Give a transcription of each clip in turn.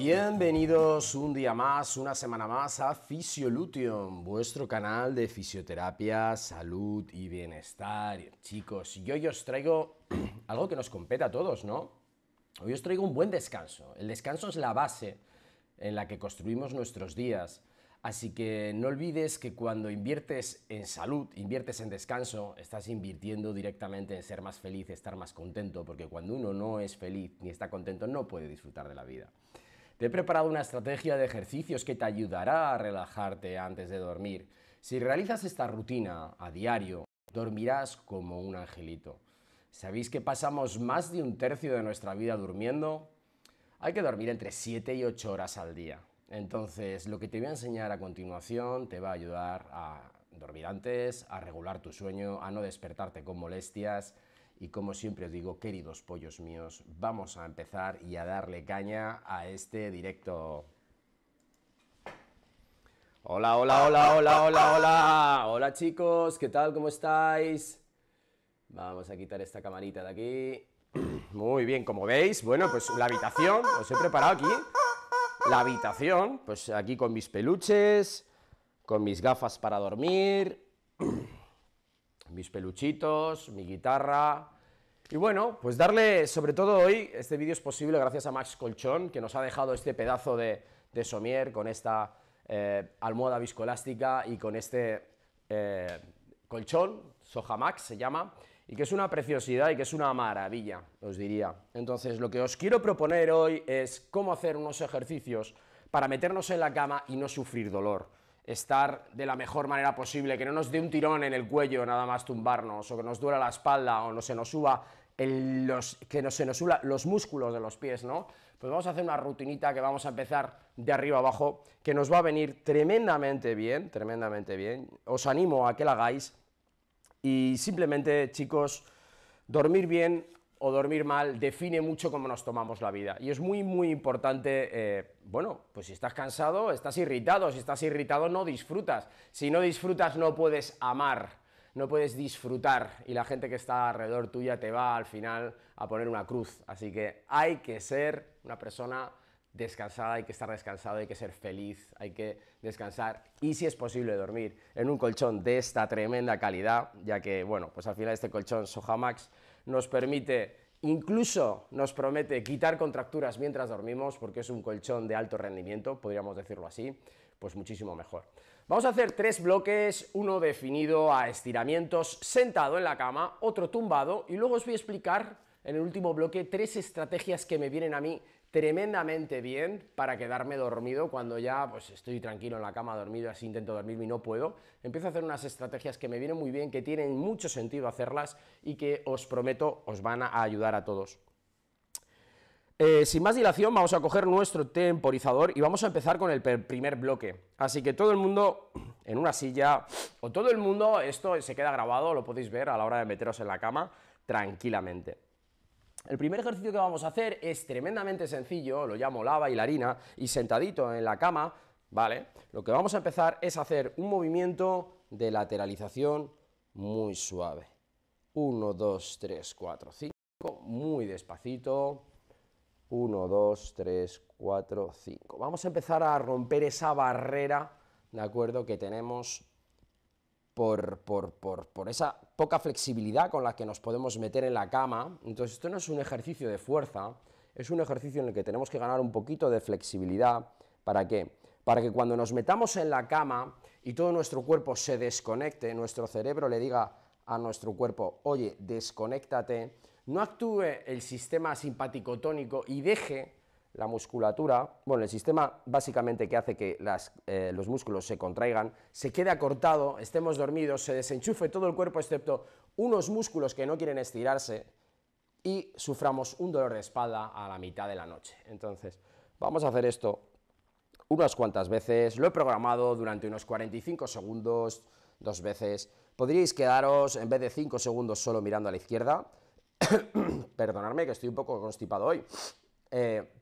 Bienvenidos un día más, una semana más a Fisiolution, vuestro canal de fisioterapia, salud y bienestar. Chicos, yo hoy os traigo algo que nos compete a todos, ¿no? Hoy os traigo un buen descanso. El descanso es la base en la que construimos nuestros días. Así que no olvides que cuando inviertes en salud, inviertes en descanso, estás invirtiendo directamente en ser más feliz, estar más contento, porque cuando uno no es feliz ni está contento no puede disfrutar de la vida. Te he preparado una estrategia de ejercicios que te ayudará a relajarte antes de dormir. Si realizas esta rutina a diario, dormirás como un angelito. ¿Sabéis que pasamos más de un tercio de nuestra vida durmiendo? Hay que dormir entre 7 y 8 horas al día. Entonces, lo que te voy a enseñar a continuación te va a ayudar a dormir antes, a regular tu sueño, a no despertarte con molestias, y como siempre os digo, queridos pollos míos, vamos a empezar y a darle caña a este directo. Hola, hola, hola, hola, hola, hola. Hola chicos, ¿qué tal? ¿Cómo estáis? Vamos a quitar esta camarita de aquí. Muy bien, como veis, bueno, pues la habitación, os he preparado aquí. La habitación, pues aquí con mis peluches, con mis gafas para dormir, mis peluchitos, mi guitarra. Y bueno, pues darle, sobre todo hoy, este vídeo es posible gracias a Max Colchón, que nos ha dejado este pedazo de, somier con esta eh, almohada viscoelástica y con este eh, colchón, Soja Max se llama, y que es una preciosidad y que es una maravilla, os diría. Entonces, lo que os quiero proponer hoy es cómo hacer unos ejercicios para meternos en la cama y no sufrir dolor estar de la mejor manera posible, que no nos dé un tirón en el cuello nada más tumbarnos, o que nos duela la espalda, o no se nos suba los, que no se nos suba los músculos de los pies, ¿no? Pues vamos a hacer una rutinita que vamos a empezar de arriba abajo, que nos va a venir tremendamente bien, tremendamente bien. Os animo a que la hagáis y simplemente, chicos, dormir bien, o dormir mal define mucho cómo nos tomamos la vida. Y es muy, muy importante, eh, bueno, pues si estás cansado, estás irritado, si estás irritado no disfrutas, si no disfrutas no puedes amar, no puedes disfrutar y la gente que está alrededor tuya te va al final a poner una cruz. Así que hay que ser una persona descansada, hay que estar descansado, hay que ser feliz, hay que descansar y si es posible dormir en un colchón de esta tremenda calidad, ya que bueno, pues al final este colchón Sohamax, nos permite, incluso nos promete quitar contracturas mientras dormimos, porque es un colchón de alto rendimiento, podríamos decirlo así, pues muchísimo mejor. Vamos a hacer tres bloques, uno definido a estiramientos sentado en la cama, otro tumbado, y luego os voy a explicar en el último bloque tres estrategias que me vienen a mí tremendamente bien para quedarme dormido cuando ya pues estoy tranquilo en la cama dormido, así intento dormirme y no puedo. Empiezo a hacer unas estrategias que me vienen muy bien, que tienen mucho sentido hacerlas y que os prometo os van a ayudar a todos. Eh, sin más dilación, vamos a coger nuestro temporizador y vamos a empezar con el primer bloque. Así que todo el mundo en una silla, o todo el mundo, esto se queda grabado, lo podéis ver a la hora de meteros en la cama tranquilamente. El primer ejercicio que vamos a hacer es tremendamente sencillo, lo llamo la bailarina, y sentadito en la cama, ¿vale? Lo que vamos a empezar es hacer un movimiento de lateralización muy suave. 1, 2, 3, 4, 5, muy despacito. 1, 2, 3, 4, 5. Vamos a empezar a romper esa barrera, ¿de acuerdo?, que tenemos por, por, por, por esa poca flexibilidad con la que nos podemos meter en la cama. Entonces esto no es un ejercicio de fuerza, es un ejercicio en el que tenemos que ganar un poquito de flexibilidad. ¿Para qué? Para que cuando nos metamos en la cama y todo nuestro cuerpo se desconecte, nuestro cerebro le diga a nuestro cuerpo, oye, desconéctate, no actúe el sistema simpático tónico y deje la musculatura, bueno, el sistema básicamente que hace que eh, los músculos se contraigan, se quede acortado, estemos dormidos, se desenchufe todo el cuerpo excepto unos músculos que no quieren estirarse y suframos un dolor de espalda a la mitad de la noche. Entonces, vamos a hacer esto unas cuantas veces, lo he programado durante unos 45 segundos, dos veces. Podríais quedaros, en vez de 5 segundos solo mirando a la izquierda, perdonadme que estoy un poco constipado hoy, eh,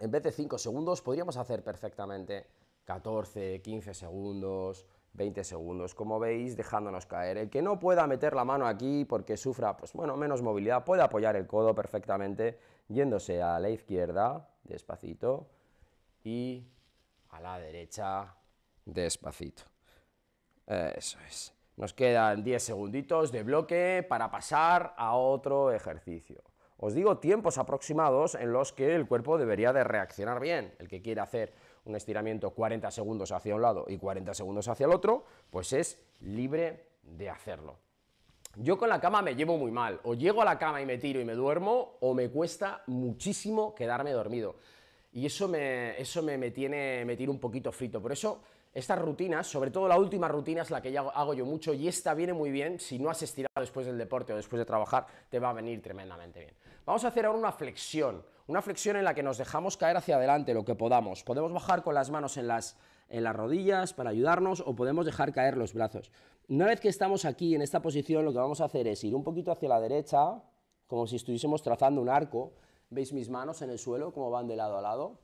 en vez de 5 segundos, podríamos hacer perfectamente 14, 15 segundos, 20 segundos, como veis, dejándonos caer. El que no pueda meter la mano aquí porque sufra, pues bueno, menos movilidad, puede apoyar el codo perfectamente yéndose a la izquierda, despacito, y a la derecha, despacito. Eso es. Nos quedan 10 segunditos de bloque para pasar a otro ejercicio. Os digo tiempos aproximados en los que el cuerpo debería de reaccionar bien. El que quiere hacer un estiramiento 40 segundos hacia un lado y 40 segundos hacia el otro, pues es libre de hacerlo. Yo con la cama me llevo muy mal, o llego a la cama y me tiro y me duermo, o me cuesta muchísimo quedarme dormido. Y eso me, eso me, tiene, me un poquito frito. Por eso estas rutinas, sobre todo la última rutina es la que ya hago yo mucho y esta viene muy bien, si no has estirado después del deporte o después de trabajar, te va a venir tremendamente bien. Vamos a hacer ahora una flexión, una flexión en la que nos dejamos caer hacia adelante lo que podamos. Podemos bajar con las manos en las, en las rodillas para ayudarnos o podemos dejar caer los brazos. Una vez que estamos aquí en esta posición, lo que vamos a hacer es ir un poquito hacia la derecha, como si estuviésemos trazando un arco. ¿Veis mis manos en el suelo, cómo van de lado a lado?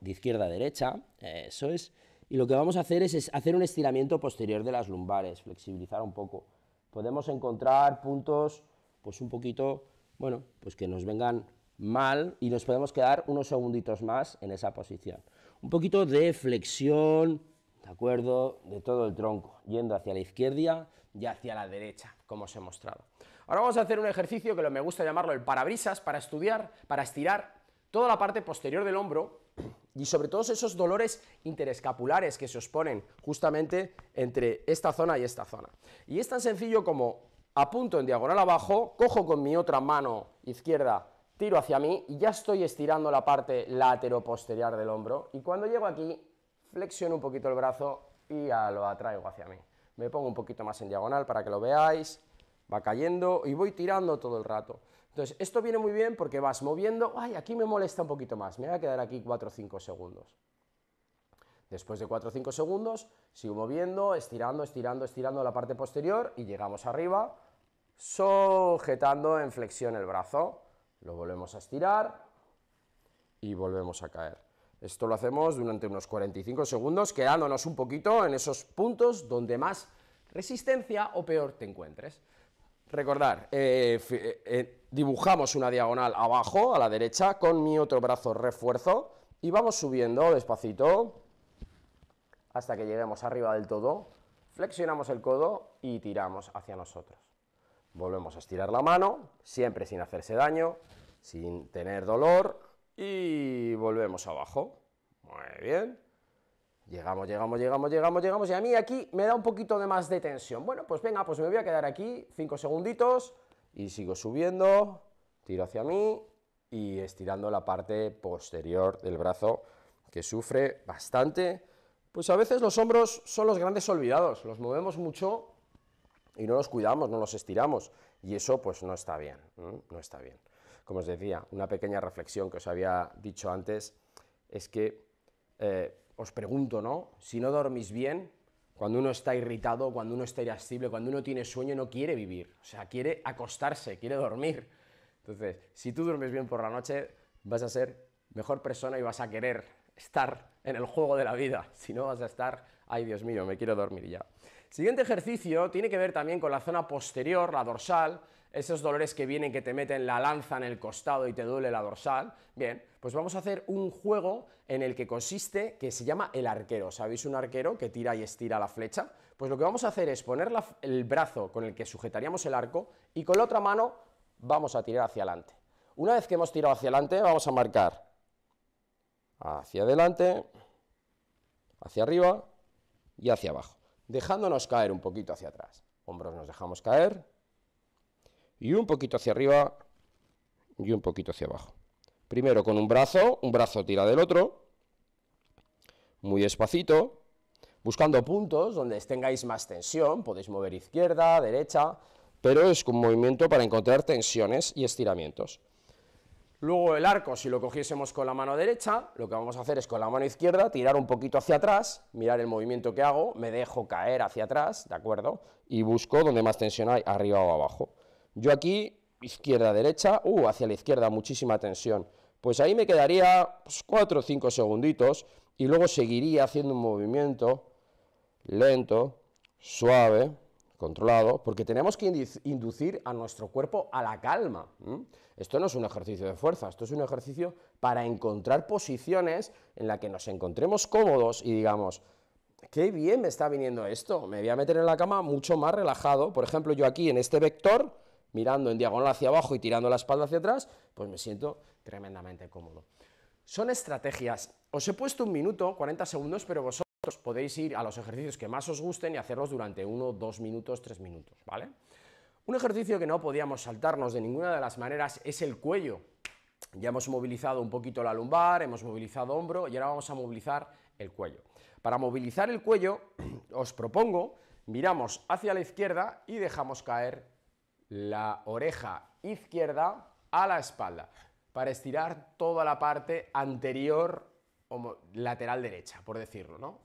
de izquierda a derecha, eh, eso es, y lo que vamos a hacer es, hacer un estiramiento posterior de las lumbares, flexibilizar un poco. Podemos encontrar puntos, pues un poquito, bueno, pues que nos vengan mal y nos podemos quedar unos segunditos más en esa posición. Un poquito de flexión, ¿de acuerdo? De todo el tronco, yendo hacia la izquierda y hacia la derecha, como os he mostrado. Ahora vamos a hacer un ejercicio que me gusta llamarlo el parabrisas, para estudiar, para estirar toda la parte posterior del hombro y sobre todo esos dolores interescapulares que se os ponen justamente entre esta zona y esta zona. Y es tan sencillo como apunto en diagonal abajo, cojo con mi otra mano izquierda, tiro hacia mí y ya estoy estirando la parte lateroposterior del hombro y cuando llego aquí flexiono un poquito el brazo y ya lo atraigo hacia mí. Me pongo un poquito más en diagonal para que lo veáis, va cayendo y voy tirando todo el rato. Entonces, esto viene muy bien porque vas moviendo, ay, aquí me molesta un poquito más, me voy a quedar aquí 4 o 5 segundos. Después de 4 o 5 segundos, sigo moviendo, estirando, estirando, estirando la parte posterior y llegamos arriba, sujetando en flexión el brazo. Lo volvemos a estirar y volvemos a caer. Esto lo hacemos durante unos 45 segundos, quedándonos un poquito en esos puntos donde más resistencia o peor te encuentres. Recordar, eh, eh, eh, dibujamos una diagonal abajo, a la derecha, con mi otro brazo refuerzo, y vamos subiendo despacito, hasta que lleguemos arriba del todo, flexionamos el codo y tiramos hacia nosotros. Volvemos a estirar la mano, siempre sin hacerse daño, sin tener dolor, y volvemos abajo. Muy bien. Llegamos, llegamos, llegamos, llegamos, llegamos, y a mí aquí me da un poquito de más de tensión. Bueno, pues venga, pues me voy a quedar aquí cinco segunditos, y sigo subiendo, tiro hacia mí y estirando la parte posterior del brazo que sufre bastante. Pues a veces los hombros son los grandes olvidados, los movemos mucho y no los cuidamos, no los estiramos y eso pues no está bien, no, está bien. Como os decía, una pequeña reflexión que os había dicho antes es que eh, os pregunto, ¿no? Si no dormís bien, cuando uno está irritado, cuando uno está irascible, cuando uno tiene sueño, no quiere vivir. O sea, quiere acostarse, quiere dormir. Entonces, si tú duermes bien por la noche, vas a ser mejor persona y vas a querer estar en el juego de la vida. Si no, vas a estar, ay Dios mío, me quiero dormir ya. Siguiente ejercicio tiene que ver también con la zona posterior, la dorsal, esos dolores que vienen, que te meten la lanza en el costado y te duele la dorsal, bien, pues vamos a hacer un juego en el que consiste, que se llama el arquero. ¿Sabéis un arquero que tira y estira la flecha? Pues lo que vamos a hacer es poner el brazo con el que sujetaríamos el arco y con la otra mano vamos a tirar hacia adelante. Una vez que hemos tirado hacia adelante, vamos a marcar hacia adelante, hacia arriba y hacia abajo, dejándonos caer un poquito hacia atrás. Hombros nos dejamos caer, y un poquito hacia arriba y un poquito hacia abajo. Primero con un brazo, un brazo tira del otro, muy despacito, buscando puntos donde tengáis más tensión, podéis mover izquierda, derecha, pero es un movimiento para encontrar tensiones y estiramientos. Luego el arco, si lo cogiésemos con la mano derecha, lo que vamos a hacer es con la mano izquierda tirar un poquito hacia atrás, mirar el movimiento que hago, me dejo caer hacia atrás, ¿de acuerdo? Y busco donde más tensión hay, arriba o abajo. Yo aquí, izquierda, derecha, uh, hacia la izquierda, muchísima tensión. Pues ahí me quedaría 4 pues, o 5 segunditos y luego seguiría haciendo un movimiento lento, suave, controlado, porque tenemos que inducir a nuestro cuerpo a la calma. Esto no es un ejercicio de fuerza, esto es un ejercicio para encontrar posiciones en las que nos encontremos cómodos y digamos, qué bien me está viniendo esto, me voy a meter en la cama mucho más relajado. Por ejemplo, yo aquí en este vector mirando en diagonal hacia abajo y tirando la espalda hacia atrás, pues me siento tremendamente cómodo. Son estrategias. Os he puesto un minuto, 40 segundos, pero vosotros podéis ir a los ejercicios que más os gusten y hacerlos durante uno, dos minutos, tres minutos, ¿vale? Un ejercicio que no podíamos saltarnos de ninguna de las maneras es el cuello. Ya hemos movilizado un poquito la lumbar, hemos movilizado hombro y ahora vamos a movilizar el cuello. Para movilizar el cuello, os propongo, miramos hacia la izquierda y dejamos caer la oreja izquierda a la espalda para estirar toda la parte anterior o lateral derecha, por decirlo, ¿no?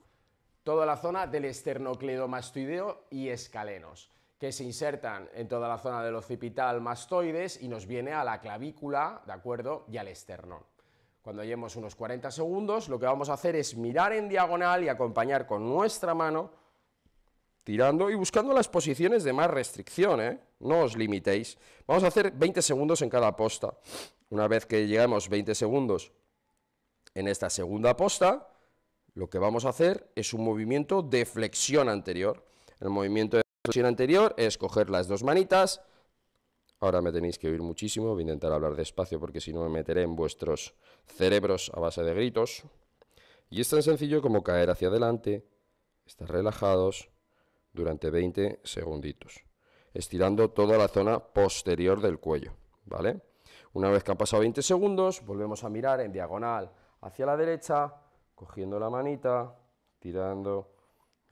Toda la zona del esternocleidomastoideo y escalenos, que se insertan en toda la zona del occipital mastoides y nos viene a la clavícula, ¿de acuerdo? Y al esternón. Cuando llevemos unos 40 segundos, lo que vamos a hacer es mirar en diagonal y acompañar con nuestra mano tirando y buscando las posiciones de más restricción, ¿eh? No os limitéis. Vamos a hacer 20 segundos en cada posta. Una vez que llegamos 20 segundos en esta segunda posta, lo que vamos a hacer es un movimiento de flexión anterior. El movimiento de flexión anterior es coger las dos manitas. Ahora me tenéis que oír muchísimo, voy a intentar hablar despacio porque si no me meteré en vuestros cerebros a base de gritos. Y es tan sencillo como caer hacia adelante, estar relajados, durante 20 segunditos, estirando toda la zona posterior del cuello, ¿vale? Una vez que han pasado 20 segundos, volvemos a mirar en diagonal hacia la derecha, cogiendo la manita, tirando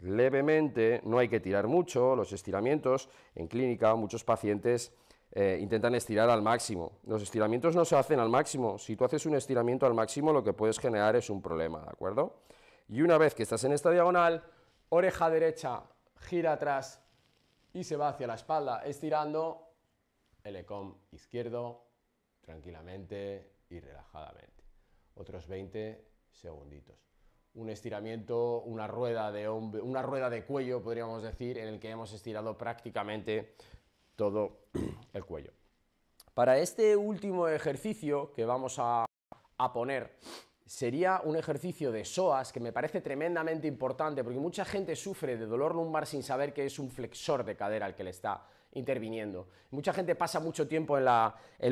levemente, no hay que tirar mucho, los estiramientos en clínica, muchos pacientes eh, intentan estirar al máximo. Los estiramientos no se hacen al máximo. Si tú haces un estiramiento al máximo, lo que puedes generar es un problema, ¿de acuerdo? Y una vez que estás en esta diagonal, oreja derecha gira atrás y se va hacia la espalda, estirando el ECOM izquierdo tranquilamente y relajadamente. Otros 20 segunditos. Un estiramiento, una rueda de una rueda de cuello, podríamos decir, en el que hemos estirado prácticamente todo el cuello. Para este último ejercicio que vamos a poner sería un ejercicio de psoas que me parece tremendamente importante porque mucha gente sufre de dolor lumbar sin saber que es un flexor de cadera el que le está interviniendo. Mucha gente pasa mucho tiempo en,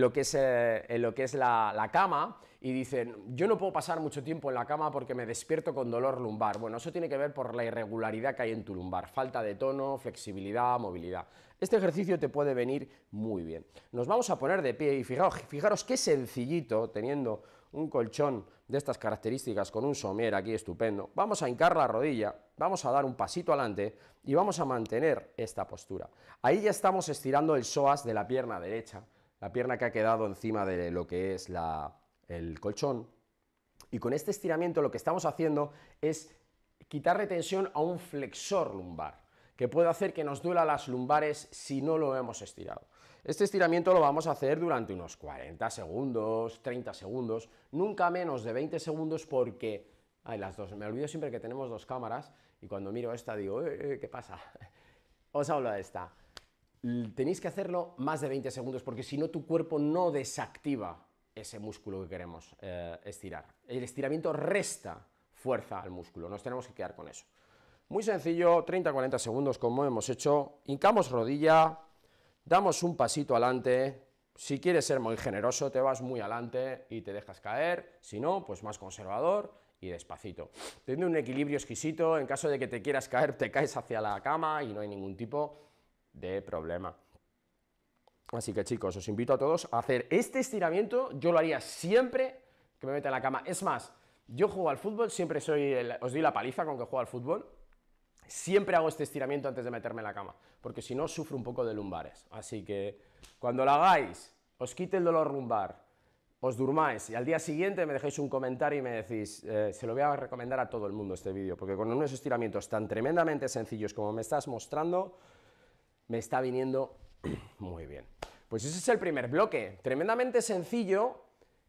lo que es, eh, en lo que es la, cama y dicen, yo no puedo pasar mucho tiempo en la cama porque me despierto con dolor lumbar. Bueno, eso tiene que ver por la irregularidad que hay en tu lumbar, falta de tono, flexibilidad, movilidad. Este ejercicio te puede venir muy bien. Nos vamos a poner de pie y fijaros, fijaros qué sencillito, teniendo un colchón de estas características con un somier aquí estupendo, vamos a hincar la rodilla, vamos a dar un pasito adelante y vamos a mantener esta postura. Ahí ya estamos estirando el psoas de la pierna derecha, la pierna que ha quedado encima de lo que es el colchón. Y con este estiramiento lo que estamos haciendo es quitar tensión a un flexor lumbar, que puede hacer que nos duela las lumbares si no lo hemos estirado. Este estiramiento lo vamos a hacer durante unos 40 segundos, 30 segundos, nunca menos de 20 segundos porque... Ay, las dos, me olvido siempre que tenemos dos cámaras y cuando miro esta digo, eh, eh, ¿qué pasa? Os hablo de esta. Tenéis que hacerlo más de 20 segundos porque si no tu cuerpo no desactiva ese músculo que queremos eh, estirar. El estiramiento resta fuerza al músculo, nos tenemos que quedar con eso. Muy sencillo, 30-40 segundos como hemos hecho, hincamos rodilla, damos un pasito adelante, si quieres ser muy generoso, te vas muy adelante y te dejas caer, si no, pues más conservador y despacito. Tiene un equilibrio exquisito, en caso de que te quieras caer, te caes hacia la cama y no hay ningún tipo de problema. Así que chicos, os invito a todos a hacer este estiramiento, yo lo haría siempre que me meta en la cama. Es más, yo juego al fútbol, siempre soy el, os doy la paliza con que juego al fútbol, Siempre hago este estiramiento antes de meterme en la cama, porque si no sufro un poco de lumbares. Así que cuando lo hagáis, os quite el dolor lumbar, os durmáis y al día siguiente me dejéis un comentario y me decís, eh, se lo voy a recomendar a todo el mundo este vídeo, porque con unos estiramientos tan tremendamente sencillos como me estás mostrando, me está viniendo muy bien. Pues ese es el primer bloque, tremendamente sencillo,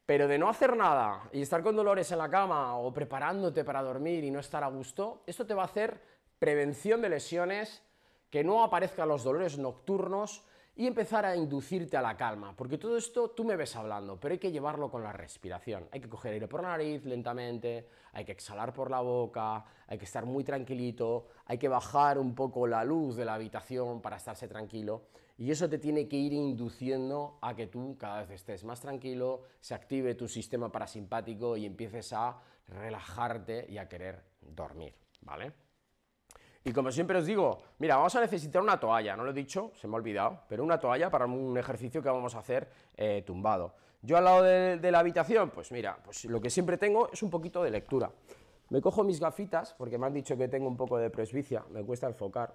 pero de no hacer nada y estar con dolores en la cama o preparándote para dormir y no estar a gusto, esto te va a hacer prevención de lesiones, que no aparezcan los dolores nocturnos y empezar a inducirte a la calma, porque todo esto tú me ves hablando, pero hay que llevarlo con la respiración. Hay que coger aire por la nariz lentamente, hay que exhalar por la boca, hay que estar muy tranquilito, hay que bajar un poco la luz de la habitación para estarse tranquilo y eso te tiene que ir induciendo a que tú cada vez estés más tranquilo, se active tu sistema parasimpático y empieces a relajarte y a querer dormir, ¿vale? Y como siempre os digo, mira, vamos a necesitar una toalla, no lo he dicho, se me ha olvidado, pero una toalla para un ejercicio que vamos a hacer eh, tumbado. Yo al lado de, la habitación, pues mira, pues lo que siempre tengo es un poquito de lectura. Me cojo mis gafitas, porque me han dicho que tengo un poco de presbicia, me cuesta enfocar,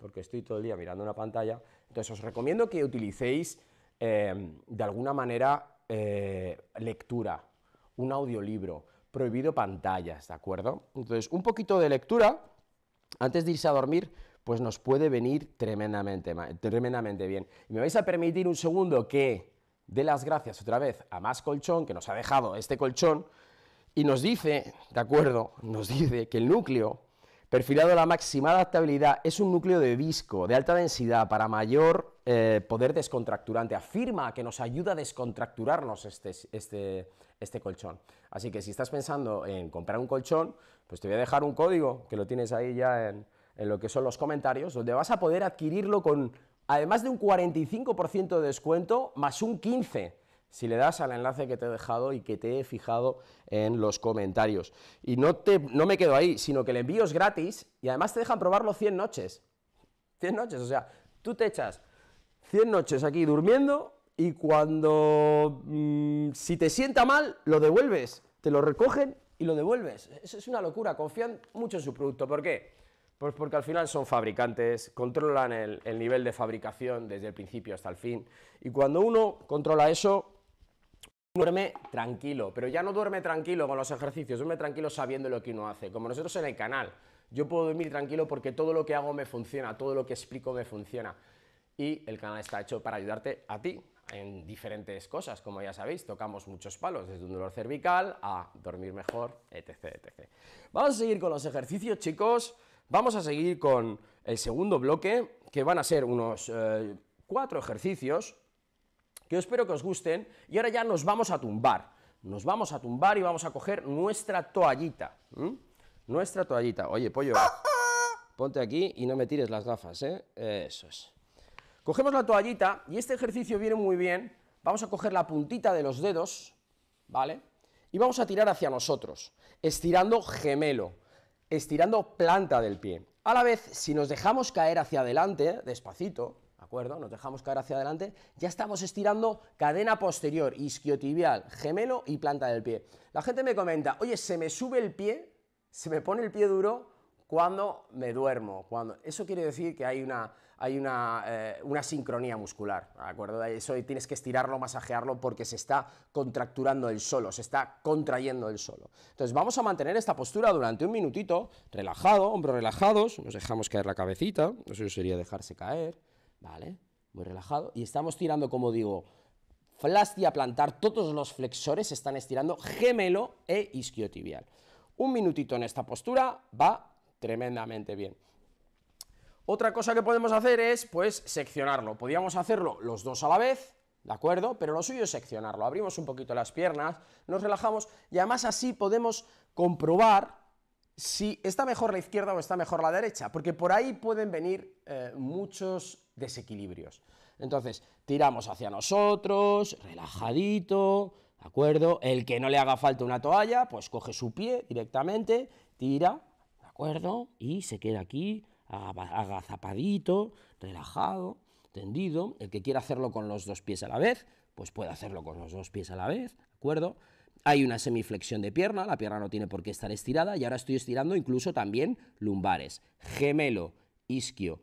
porque estoy todo el día mirando una pantalla. Entonces os recomiendo que utilicéis eh, de alguna manera eh, lectura, un audiolibro, prohibido pantallas, ¿de acuerdo? Entonces, un poquito de lectura antes de irse a dormir, pues nos puede venir tremendamente, tremendamente bien. Y me vais a permitir un segundo que dé las gracias otra vez a Más Colchón, que nos ha dejado este colchón, y nos dice, de acuerdo, nos dice que el núcleo perfilado a la máxima adaptabilidad es un núcleo de disco de alta densidad para mayor eh, poder descontracturante. Afirma que nos ayuda a descontracturarnos este, este, este colchón. Así que si estás pensando en comprar un colchón, pues te voy a dejar un código que lo tienes ahí ya en, lo que son los comentarios, donde vas a poder adquirirlo con, además de un 45% de descuento, más un 15% si le das al enlace que te he dejado y que te he fijado en los comentarios. Y no, te, no me quedo ahí, sino que el envío es gratis y además te dejan probarlo 100 noches. 100 noches, o sea, tú te echas 100 noches aquí durmiendo y cuando mm, si te sienta mal, lo devuelves, te lo recogen y lo devuelves. Eso es una locura, confían mucho en su producto. ¿Por qué? Pues porque al final son fabricantes, controlan el, el nivel de fabricación desde el principio hasta el fin. Y cuando uno controla eso, duerme tranquilo, pero ya no duerme tranquilo con los ejercicios, duerme tranquilo sabiendo lo que uno hace, como nosotros en el canal. Yo puedo dormir tranquilo porque todo lo que hago me funciona, todo lo que explico me funciona. Y el canal está hecho para ayudarte a ti, en diferentes cosas, como ya sabéis, tocamos muchos palos, desde un dolor cervical a dormir mejor, etc, etc. Vamos a seguir con los ejercicios, chicos, vamos a seguir con el segundo bloque, que van a ser unos eh, cuatro ejercicios, que espero que os gusten, y ahora ya nos vamos a tumbar, nos vamos a tumbar y vamos a coger nuestra toallita, nuestra toallita, oye, pollo, ponte aquí y no me tires las gafas, ¿eh? Eso es. Cogemos la toallita y este ejercicio viene muy bien. Vamos a coger la puntita de los dedos, ¿vale? Y vamos a tirar hacia nosotros, estirando gemelo, estirando planta del pie. A la vez, si nos dejamos caer hacia adelante, despacito, ¿de acuerdo? Nos dejamos caer hacia adelante, ya estamos estirando cadena posterior, isquiotibial, gemelo y planta del pie. La gente me comenta, oye, se me sube el pie, se me pone el pie duro cuando me duermo. Cuando... Eso quiere decir que hay una hay eh, una, sincronía muscular, ¿de Eso tienes que estirarlo, masajearlo, porque se está contracturando el solo, se está contrayendo el solo. Entonces vamos a mantener esta postura durante un minutito, relajado, hombros relajados, nos dejamos caer la cabecita, eso sería dejarse caer, ¿vale? Muy relajado, y estamos tirando, como digo, flastia plantar, todos los flexores se están estirando, gemelo e isquiotibial. Un minutito en esta postura va tremendamente bien. Otra cosa que podemos hacer es, pues, seccionarlo. Podríamos hacerlo los dos a la vez, ¿de acuerdo? Pero lo suyo es seccionarlo. Abrimos un poquito las piernas, nos relajamos y además así podemos comprobar si está mejor la izquierda o está mejor la derecha, porque por ahí pueden venir eh, muchos desequilibrios. Entonces, tiramos hacia nosotros, relajadito, ¿de acuerdo? El que no le haga falta una toalla, pues coge su pie directamente, tira, ¿de acuerdo? Y se queda aquí agazapadito, relajado, tendido. El que quiera hacerlo con los dos pies a la vez, pues puede hacerlo con los dos pies a la vez, ¿de acuerdo? Hay una semiflexión de pierna, la pierna no tiene por qué estar estirada y ahora estoy estirando incluso también lumbares, gemelo, isquio,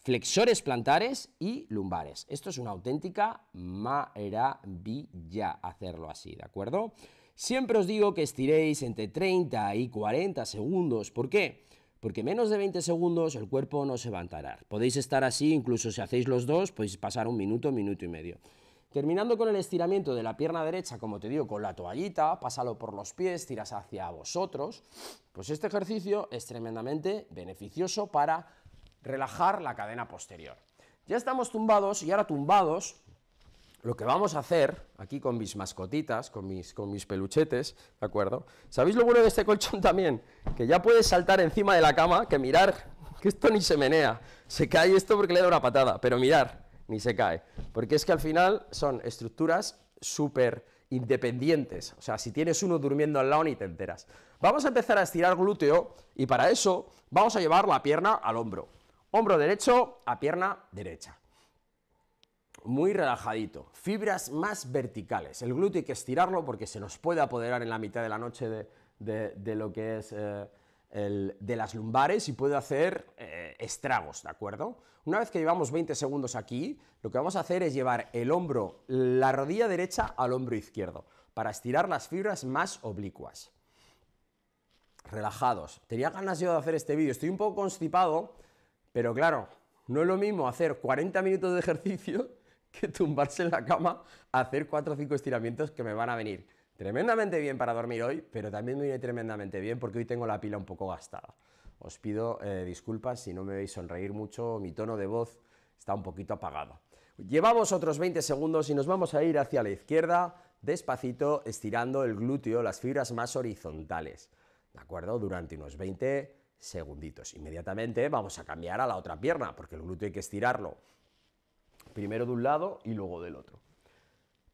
flexores plantares y lumbares. Esto es una auténtica maravilla hacerlo así, ¿de acuerdo? Siempre os digo que estiréis entre 30 y 40 segundos, ¿por qué? porque menos de 20 segundos el cuerpo no se levantará Podéis estar así, incluso si hacéis los dos, podéis pasar un minuto, minuto y medio. Terminando con el estiramiento de la pierna derecha, como te digo, con la toallita, pásalo por los pies, tiras hacia vosotros, pues este ejercicio es tremendamente beneficioso para relajar la cadena posterior. Ya estamos tumbados y ahora tumbados lo que vamos a hacer, aquí con mis mascotitas, con mis, peluchetes, ¿de acuerdo? ¿Sabéis lo bueno de este colchón también? Que ya puedes saltar encima de la cama, que mirar, que esto ni se menea, se cae esto porque le da una patada, pero mirar, ni se cae, porque es que al final son estructuras súper independientes, o sea, si tienes uno durmiendo al lado ni te enteras. Vamos a empezar a estirar glúteo y para eso vamos a llevar la pierna al hombro, hombro derecho a pierna derecha muy relajadito, fibras más verticales. El glúteo hay que estirarlo porque se nos puede apoderar en la mitad de la noche de, lo que es eh, de las lumbares y puede hacer eh, estragos, ¿de acuerdo? Una vez que llevamos 20 segundos aquí, lo que vamos a hacer es llevar el hombro, la rodilla derecha al hombro izquierdo, para estirar las fibras más oblicuas. Relajados. Tenía ganas yo de hacer este vídeo, estoy un poco constipado, pero claro, no es lo mismo hacer 40 minutos de ejercicio que tumbarse en la cama hacer cuatro o cinco estiramientos que me van a venir tremendamente bien para dormir hoy, pero también me viene tremendamente bien porque hoy tengo la pila un poco gastada. Os pido eh, disculpas si no me veis sonreír mucho, mi tono de voz está un poquito apagado. Llevamos otros 20 segundos y nos vamos a ir hacia la izquierda, despacito, estirando el glúteo, las fibras más horizontales, ¿de acuerdo? Durante unos 20 segunditos. Inmediatamente vamos a cambiar a la otra pierna, porque el glúteo hay que estirarlo primero de un lado y luego del otro.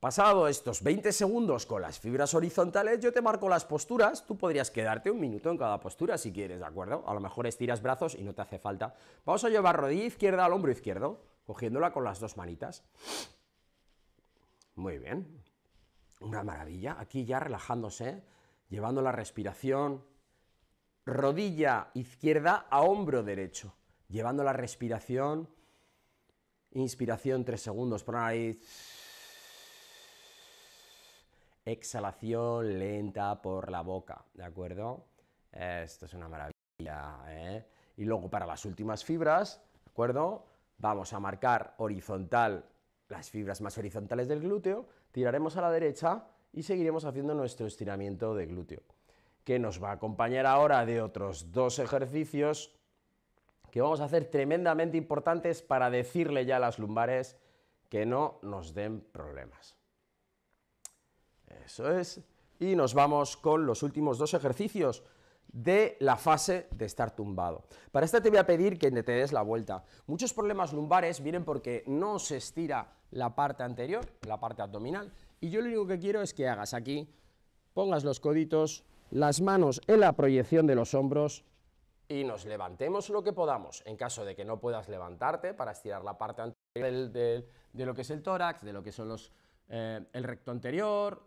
Pasado estos 20 segundos con las fibras horizontales, yo te marco las posturas, tú podrías quedarte un minuto en cada postura si quieres, ¿de acuerdo? A lo mejor estiras brazos y no te hace falta. Vamos a llevar rodilla izquierda al hombro izquierdo, cogiéndola con las dos manitas. Muy bien, una maravilla, aquí ya relajándose, llevando la respiración, rodilla izquierda a hombro derecho, llevando la respiración Inspiración tres segundos por nariz. Exhalación lenta por la boca, ¿de acuerdo? Esto es una maravilla, ¿eh? Y luego para las últimas fibras, ¿de acuerdo? Vamos a marcar horizontal las fibras más horizontales del glúteo, tiraremos a la derecha y seguiremos haciendo nuestro estiramiento de glúteo, que nos va a acompañar ahora de otros dos ejercicios que vamos a hacer tremendamente importantes para decirle ya a las lumbares que no nos den problemas. Eso es. Y nos vamos con los últimos dos ejercicios de la fase de estar tumbado. Para esta te voy a pedir que te des la vuelta. Muchos problemas lumbares vienen porque no se estira la parte anterior, la parte abdominal, y yo lo único que quiero es que hagas aquí, pongas los coditos, las manos en la proyección de los hombros y nos levantemos lo que podamos. En caso de que no puedas levantarte, para estirar la parte anterior de lo que es el tórax, de lo que son los, eh, el recto anterior,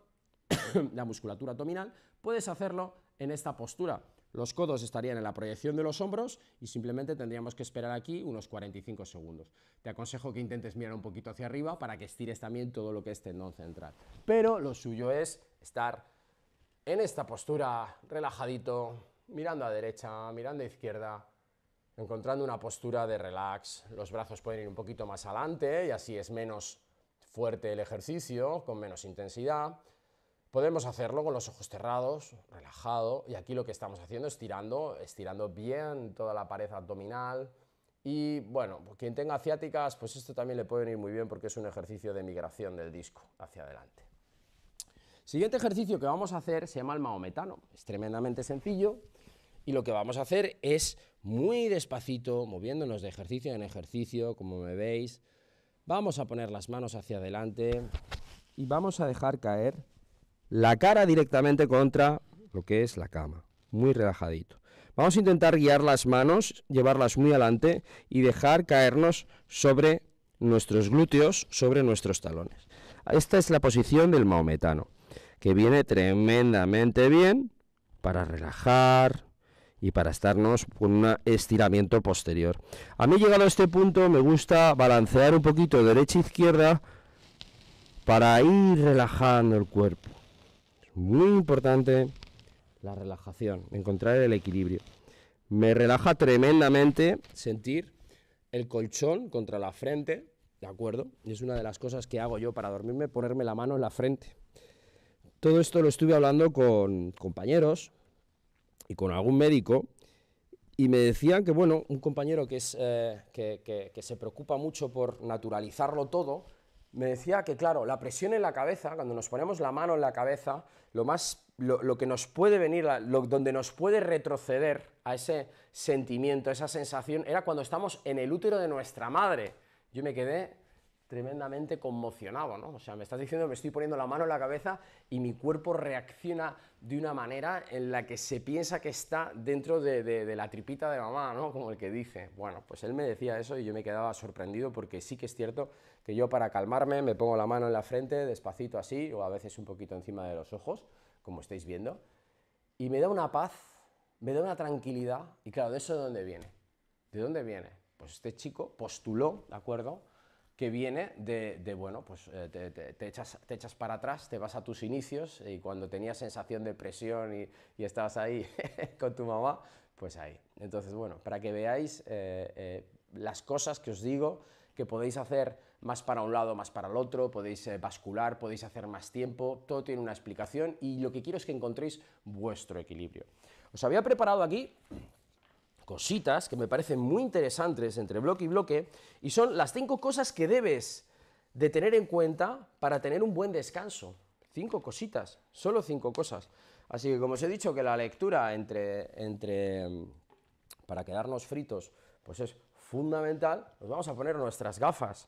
la musculatura abdominal, puedes hacerlo en esta postura. Los codos estarían en la proyección de los hombros y simplemente tendríamos que esperar aquí unos 45 segundos. Te aconsejo que intentes mirar un poquito hacia arriba para que estires también todo lo que es tendón central. Pero lo suyo es estar en esta postura relajadito, mirando a derecha, mirando a izquierda, encontrando una postura de relax. Los brazos pueden ir un poquito más adelante y así es menos fuerte el ejercicio, con menos intensidad. Podemos hacerlo con los ojos cerrados, relajado, y aquí lo que estamos haciendo es tirando, estirando bien toda la pared abdominal. Y bueno, quien tenga ciáticas, pues esto también le puede venir muy bien porque es un ejercicio de migración del disco hacia adelante. Siguiente ejercicio que vamos a hacer se llama el maometano. Es tremendamente sencillo y lo que vamos a hacer es muy despacito, moviéndonos de ejercicio en ejercicio, como me veis, vamos a poner las manos hacia adelante y vamos a dejar caer la cara directamente contra lo que es la cama, muy relajadito. Vamos a intentar guiar las manos, llevarlas muy adelante y dejar caernos sobre nuestros glúteos, sobre nuestros talones. Esta es la posición del maometano, que viene tremendamente bien para relajar, y para estarnos con un estiramiento posterior. A mí llegado a este punto me gusta balancear un poquito derecha e izquierda para ir relajando el cuerpo. Es muy importante la relajación, encontrar el equilibrio. Me relaja tremendamente sentir el colchón contra la frente, ¿de acuerdo? Y es una de las cosas que hago yo para dormirme, ponerme la mano en la frente. Todo esto lo estuve hablando con compañeros, y con algún médico y me decían que, bueno, un compañero que, es, eh, que, se preocupa mucho por naturalizarlo todo, me decía que, claro, la presión en la cabeza, cuando nos ponemos la mano en la cabeza, lo más lo, que nos puede venir, lo, donde nos puede retroceder a ese sentimiento, esa sensación, era cuando estamos en el útero de nuestra madre. Yo me quedé tremendamente conmocionado, ¿no? O sea, me estás diciendo, me estoy poniendo la mano en la cabeza y mi cuerpo reacciona de una manera en la que se piensa que está dentro de, de, la tripita de mamá, ¿no? Como el que dice. Bueno, pues él me decía eso y yo me quedaba sorprendido porque sí que es cierto que yo para calmarme me pongo la mano en la frente, despacito así, o a veces un poquito encima de los ojos, como estáis viendo, y me da una paz, me da una tranquilidad, y claro, ¿de eso de dónde viene? ¿De dónde viene? Pues este chico postuló, ¿de acuerdo? que viene de, bueno, pues eh, te, echas, te echas para atrás, te vas a tus inicios y cuando tenías sensación de presión y, estabas ahí con tu mamá, pues ahí. Entonces, bueno, para que veáis eh, eh, las cosas que os digo, que podéis hacer más para un lado, más para el otro, podéis bascular, podéis hacer más tiempo, todo tiene una explicación y lo que quiero es que encontréis vuestro equilibrio. Os había preparado aquí cositas que me parecen muy interesantes entre bloque y bloque, y son las cinco cosas que debes de tener en cuenta para tener un buen descanso. Cinco cositas, solo cinco cosas. Así que como os he dicho que la lectura entre, entre para quedarnos fritos, pues es fundamental, nos vamos a poner nuestras gafas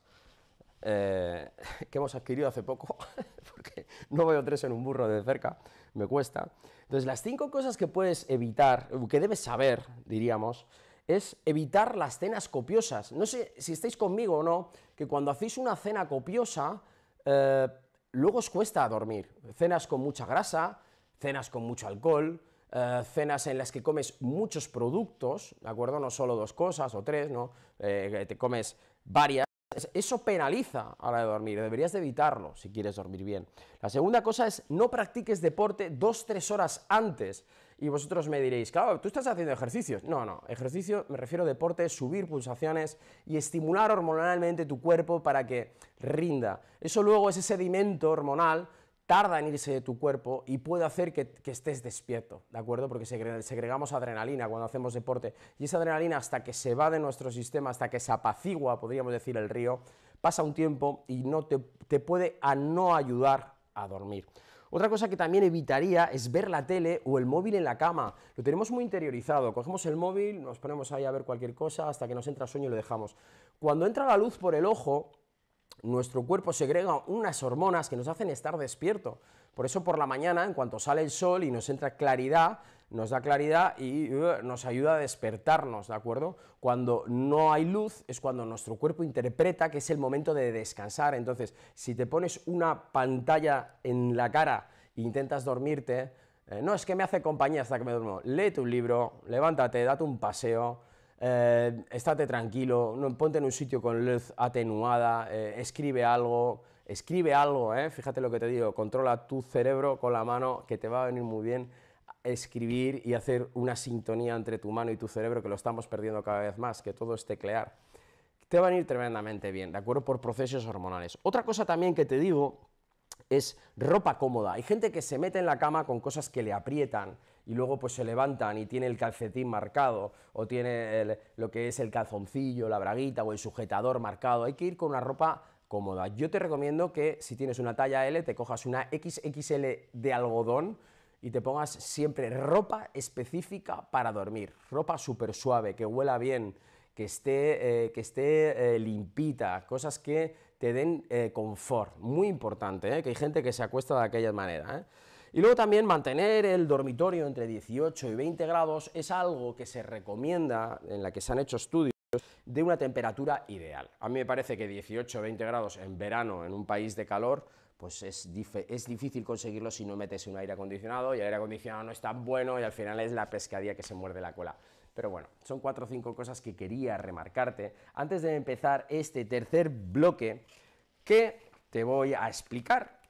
eh, que hemos adquirido hace poco, no veo tres en un burro de cerca, me cuesta. Entonces, las cinco cosas que puedes evitar, que debes saber, diríamos, es evitar las cenas copiosas. No sé si estáis conmigo o no, que cuando hacéis una cena copiosa, eh, luego os cuesta dormir. Cenas con mucha grasa, cenas con mucho alcohol, eh, cenas en las que comes muchos productos, ¿de acuerdo? No solo dos cosas o tres, ¿no? Eh, te comes varias eso penaliza a la de dormir, deberías evitarlo si quieres dormir bien. La segunda cosa es no practiques deporte dos, tres horas antes. Y vosotros me diréis, claro, tú estás haciendo ejercicios. No, no, ejercicio me refiero a deporte, subir pulsaciones y estimular hormonalmente tu cuerpo para que rinda. Eso luego, ese sedimento hormonal, tarda en irse de tu cuerpo y puede hacer que, estés despierto, ¿de acuerdo? Porque segregamos adrenalina cuando hacemos deporte y esa adrenalina hasta que se va de nuestro sistema, hasta que se apacigua, podríamos decir, el río, pasa un tiempo y no te, te puede a no ayudar a dormir. Otra cosa que también evitaría es ver la tele o el móvil en la cama. Lo tenemos muy interiorizado. Cogemos el móvil, nos ponemos ahí a ver cualquier cosa hasta que nos entra sueño y lo dejamos. Cuando entra la luz por el ojo, nuestro cuerpo segrega unas hormonas que nos hacen estar despierto. Por eso por la mañana, en cuanto sale el sol y nos entra claridad, nos da claridad y uh, nos ayuda a despertarnos, ¿de acuerdo? Cuando no hay luz es cuando nuestro cuerpo interpreta que es el momento de descansar. Entonces, si te pones una pantalla en la cara e intentas dormirte, eh, no es que me hace compañía hasta que me duermo. Lee tu libro, levántate, date un paseo, eh, estate tranquilo, no, ponte en un sitio con luz atenuada, eh, escribe algo, escribe algo, eh. fíjate lo que te digo, controla tu cerebro con la mano, que te va a venir muy bien escribir y hacer una sintonía entre tu mano y tu cerebro, que lo estamos perdiendo cada vez más, que todo es teclear. Te va a venir tremendamente bien, ¿de acuerdo? Por procesos hormonales. Otra cosa también que te digo es ropa cómoda. Hay gente que se mete en la cama con cosas que le aprietan, y luego pues se levantan y tiene el calcetín marcado o tiene lo que es el calzoncillo, la braguita o el sujetador marcado. Hay que ir con una ropa cómoda. Yo te recomiendo que si tienes una talla L te cojas una XXL de algodón y te pongas siempre ropa específica para dormir, ropa súper suave, que huela bien, que esté, eh, que esté eh, limpita, cosas que te den eh, confort, muy importante, que hay gente que se acuesta de aquella manera. Y luego también mantener el dormitorio entre 18 y 20 grados es algo que se recomienda, en la que se han hecho estudios, de una temperatura ideal. A mí me parece que 18 o 20 grados en verano en un país de calor pues es, difícil conseguirlo si no metes un aire acondicionado y el aire acondicionado no es tan bueno y al final es la pescadilla que se muerde la cola. Pero bueno, son cuatro o cinco cosas que quería remarcarte antes de empezar este tercer bloque que te voy a explicar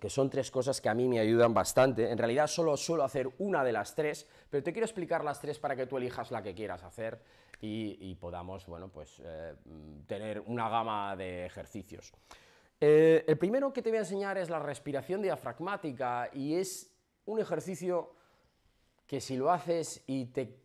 que son tres cosas que a mí me ayudan bastante. En realidad solo suelo hacer una de las tres, pero te quiero explicar las tres para que tú elijas la que quieras hacer y, podamos, bueno, pues eh, tener una gama de ejercicios. Eh, el primero que te voy a enseñar es la respiración diafragmática y es un ejercicio que si lo haces y te,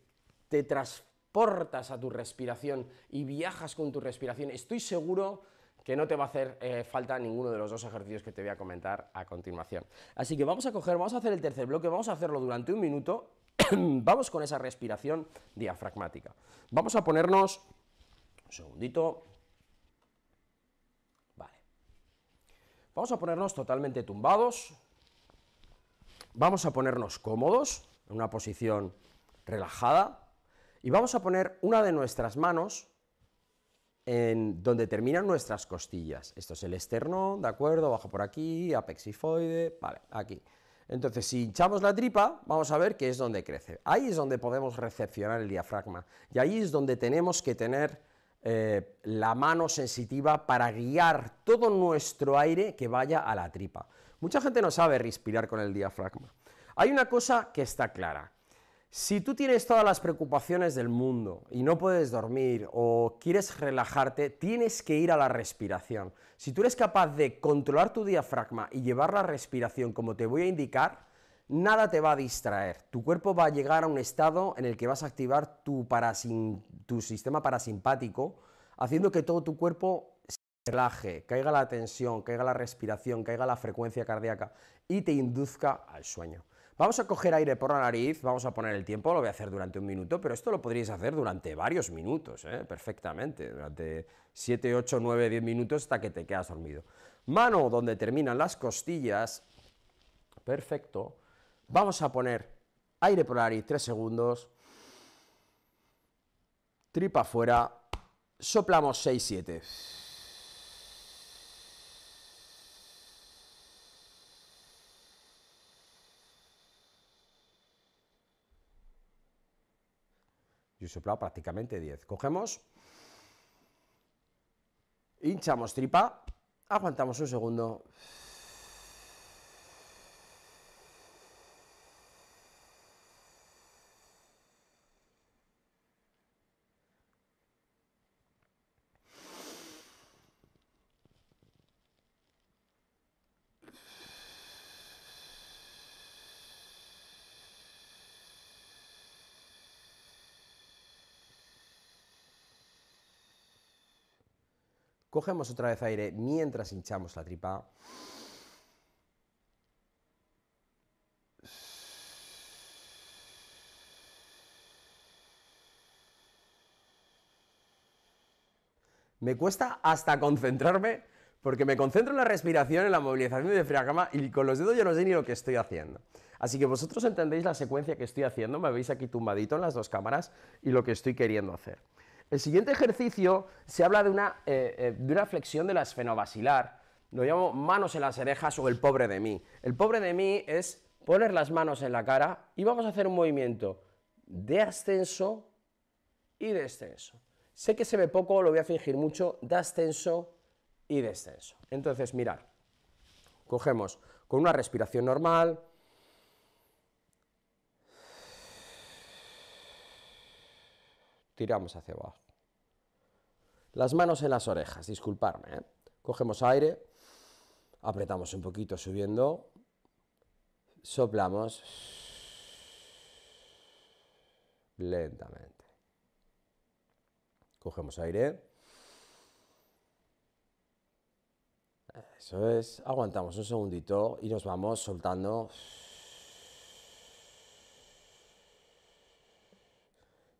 te transportas a tu respiración y viajas con tu respiración, estoy seguro que no te va a hacer eh, falta ninguno de los dos ejercicios que te voy a comentar a continuación. Así que vamos a coger, vamos a hacer el tercer bloque, vamos a hacerlo durante un minuto, vamos con esa respiración diafragmática. Vamos a ponernos, segundito, vale, vamos a ponernos totalmente tumbados, vamos a ponernos cómodos, en una posición relajada, y vamos a poner una de nuestras manos en donde terminan nuestras costillas. Esto es el esternón, ¿de acuerdo? bajo por aquí, apexifoide, vale, aquí. Entonces, si hinchamos la tripa, vamos a ver que es donde crece. Ahí es donde podemos recepcionar el diafragma. Y ahí es donde tenemos que tener eh, la mano sensitiva para guiar todo nuestro aire que vaya a la tripa. Mucha gente no sabe respirar con el diafragma. Hay una cosa que está clara. Si tú tienes todas las preocupaciones del mundo y no puedes dormir o quieres relajarte, tienes que ir a la respiración. Si tú eres capaz de controlar tu diafragma y llevar la respiración como te voy a indicar, nada te va a distraer. Tu cuerpo va a llegar a un estado en el que vas a activar tu, sistema parasimpático, haciendo que todo tu cuerpo se relaje, caiga la tensión, caiga la respiración, caiga la frecuencia cardíaca y te induzca al sueño. Vamos a coger aire por la nariz, vamos a poner el tiempo, lo voy a hacer durante un minuto, pero esto lo podríais hacer durante varios minutos, ¿eh? perfectamente, durante 7, 8, 9, 10 minutos hasta que te quedas dormido. Mano donde terminan las costillas, perfecto. Vamos a poner aire por la nariz 3 segundos, tripa afuera, soplamos 6, 7. Y soplado prácticamente 10. Cogemos, hinchamos tripa, aguantamos un segundo Cogemos otra vez aire mientras hinchamos la tripa. Me cuesta hasta concentrarme porque me concentro en la respiración, en la movilización de diafragma y con los dedos yo no sé ni lo que estoy haciendo. Así que vosotros entendéis la secuencia que estoy haciendo, me veis aquí tumbadito en las dos cámaras y lo que estoy queriendo hacer. El siguiente ejercicio se habla de una, eh, eh, de una flexión de la esfenobasilar. Lo llamo manos en las orejas o el pobre de mí. El pobre de mí es poner las manos en la cara y vamos a hacer un movimiento de ascenso y descenso. Sé que se ve poco, lo voy a fingir mucho, de ascenso y descenso. Entonces, mirar. Cogemos con una respiración normal, tiramos hacia abajo. Las manos en las orejas, disculparme. ¿eh? Cogemos aire, apretamos un poquito subiendo, soplamos lentamente. Cogemos aire. Eso es, aguantamos un segundito y nos vamos soltando.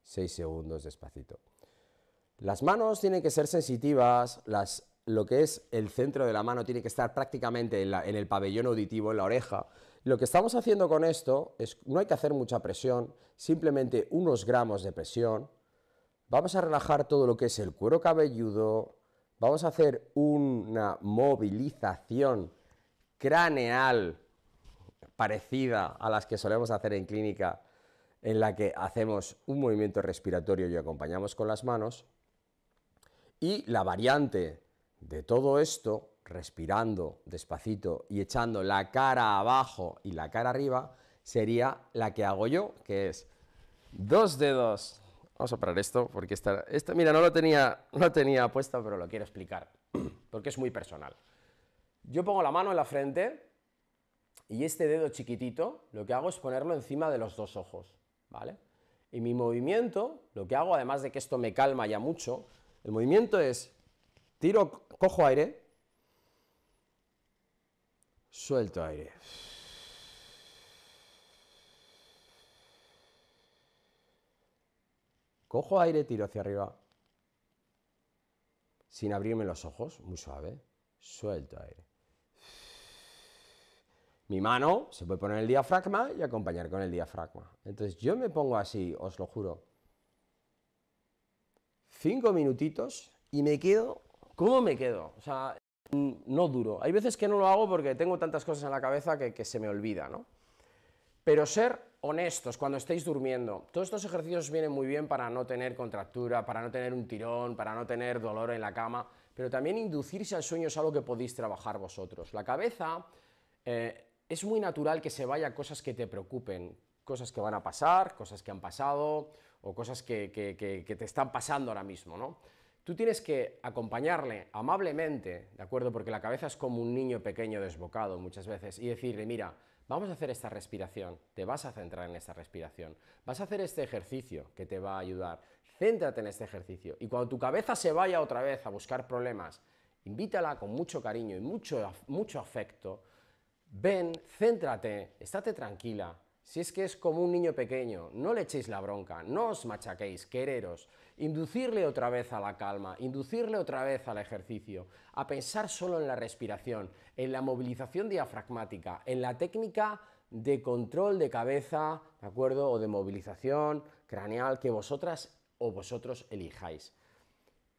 Seis segundos despacito. Las manos tienen que ser sensitivas, lo que es el centro de la mano tiene que estar prácticamente en, en el pabellón auditivo, en la oreja. Lo que estamos haciendo con esto es, no hay que hacer mucha presión, simplemente unos gramos de presión. Vamos a relajar todo lo que es el cuero cabelludo, vamos a hacer una movilización craneal parecida a las que solemos hacer en clínica, en la que hacemos un movimiento respiratorio y acompañamos con las manos. Y la variante de todo esto, respirando despacito y echando la cara abajo y la cara arriba, sería la que hago yo, que es dos dedos. Vamos a parar esto, porque esta, mira, no lo tenía, no tenía puesto, pero lo quiero explicar, porque es muy personal. Yo pongo la mano en la frente y este dedo chiquitito, lo que hago es ponerlo encima de los dos ojos, ¿vale? Y mi movimiento, lo que hago, además de que esto me calma ya mucho, el movimiento es tiro, cojo aire, suelto aire. Cojo aire, tiro hacia arriba. Sin abrirme los ojos, muy suave. Suelto aire. Mi mano se puede poner el diafragma y acompañar con el diafragma. Entonces yo me pongo así, os lo juro cinco minutitos y me quedo, ¿cómo me quedo? O sea, no duro. Hay veces que no lo hago porque tengo tantas cosas en la cabeza que, se me olvida, ¿no? Pero ser honestos cuando estéis durmiendo. Todos estos ejercicios vienen muy bien para no tener contractura, para no tener un tirón, para no tener dolor en la cama, pero también inducirse al sueño es algo que podéis trabajar vosotros. La cabeza eh, es muy natural que se vaya a cosas que te preocupen, cosas que van a pasar, cosas que han pasado, o cosas que, te están pasando ahora mismo, ¿no? Tú tienes que acompañarle amablemente, ¿de acuerdo? Porque la cabeza es como un niño pequeño desbocado muchas veces, y decirle, mira, vamos a hacer esta respiración, te vas a centrar en esta respiración, vas a hacer este ejercicio que te va a ayudar, céntrate en este ejercicio, y cuando tu cabeza se vaya otra vez a buscar problemas, invítala con mucho cariño y mucho, mucho afecto, ven, céntrate, estate tranquila, si es que es como un niño pequeño, no le echéis la bronca, no os machaquéis, quereros, inducirle otra vez a la calma, inducirle otra vez al ejercicio, a pensar solo en la respiración, en la movilización diafragmática, en la técnica de control de cabeza, ¿de acuerdo? O de movilización craneal que vosotras o vosotros elijáis.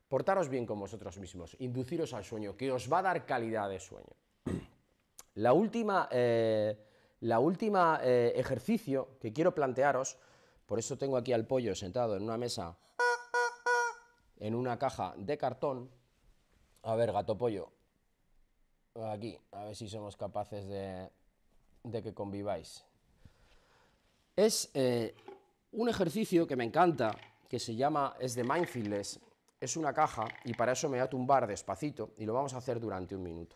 Portaros bien con vosotros mismos, induciros al sueño, que os va a dar calidad de sueño. La última... Eh, la última eh, ejercicio que quiero plantearos, por eso tengo aquí al pollo sentado en una mesa, en una caja de cartón. A ver, gato pollo, aquí, a ver si somos capaces de, que conviváis. Es eh, un ejercicio que me encanta, que se llama, es de mindfulness, es una caja y para eso me voy a tumbar despacito y lo vamos a hacer durante un minuto.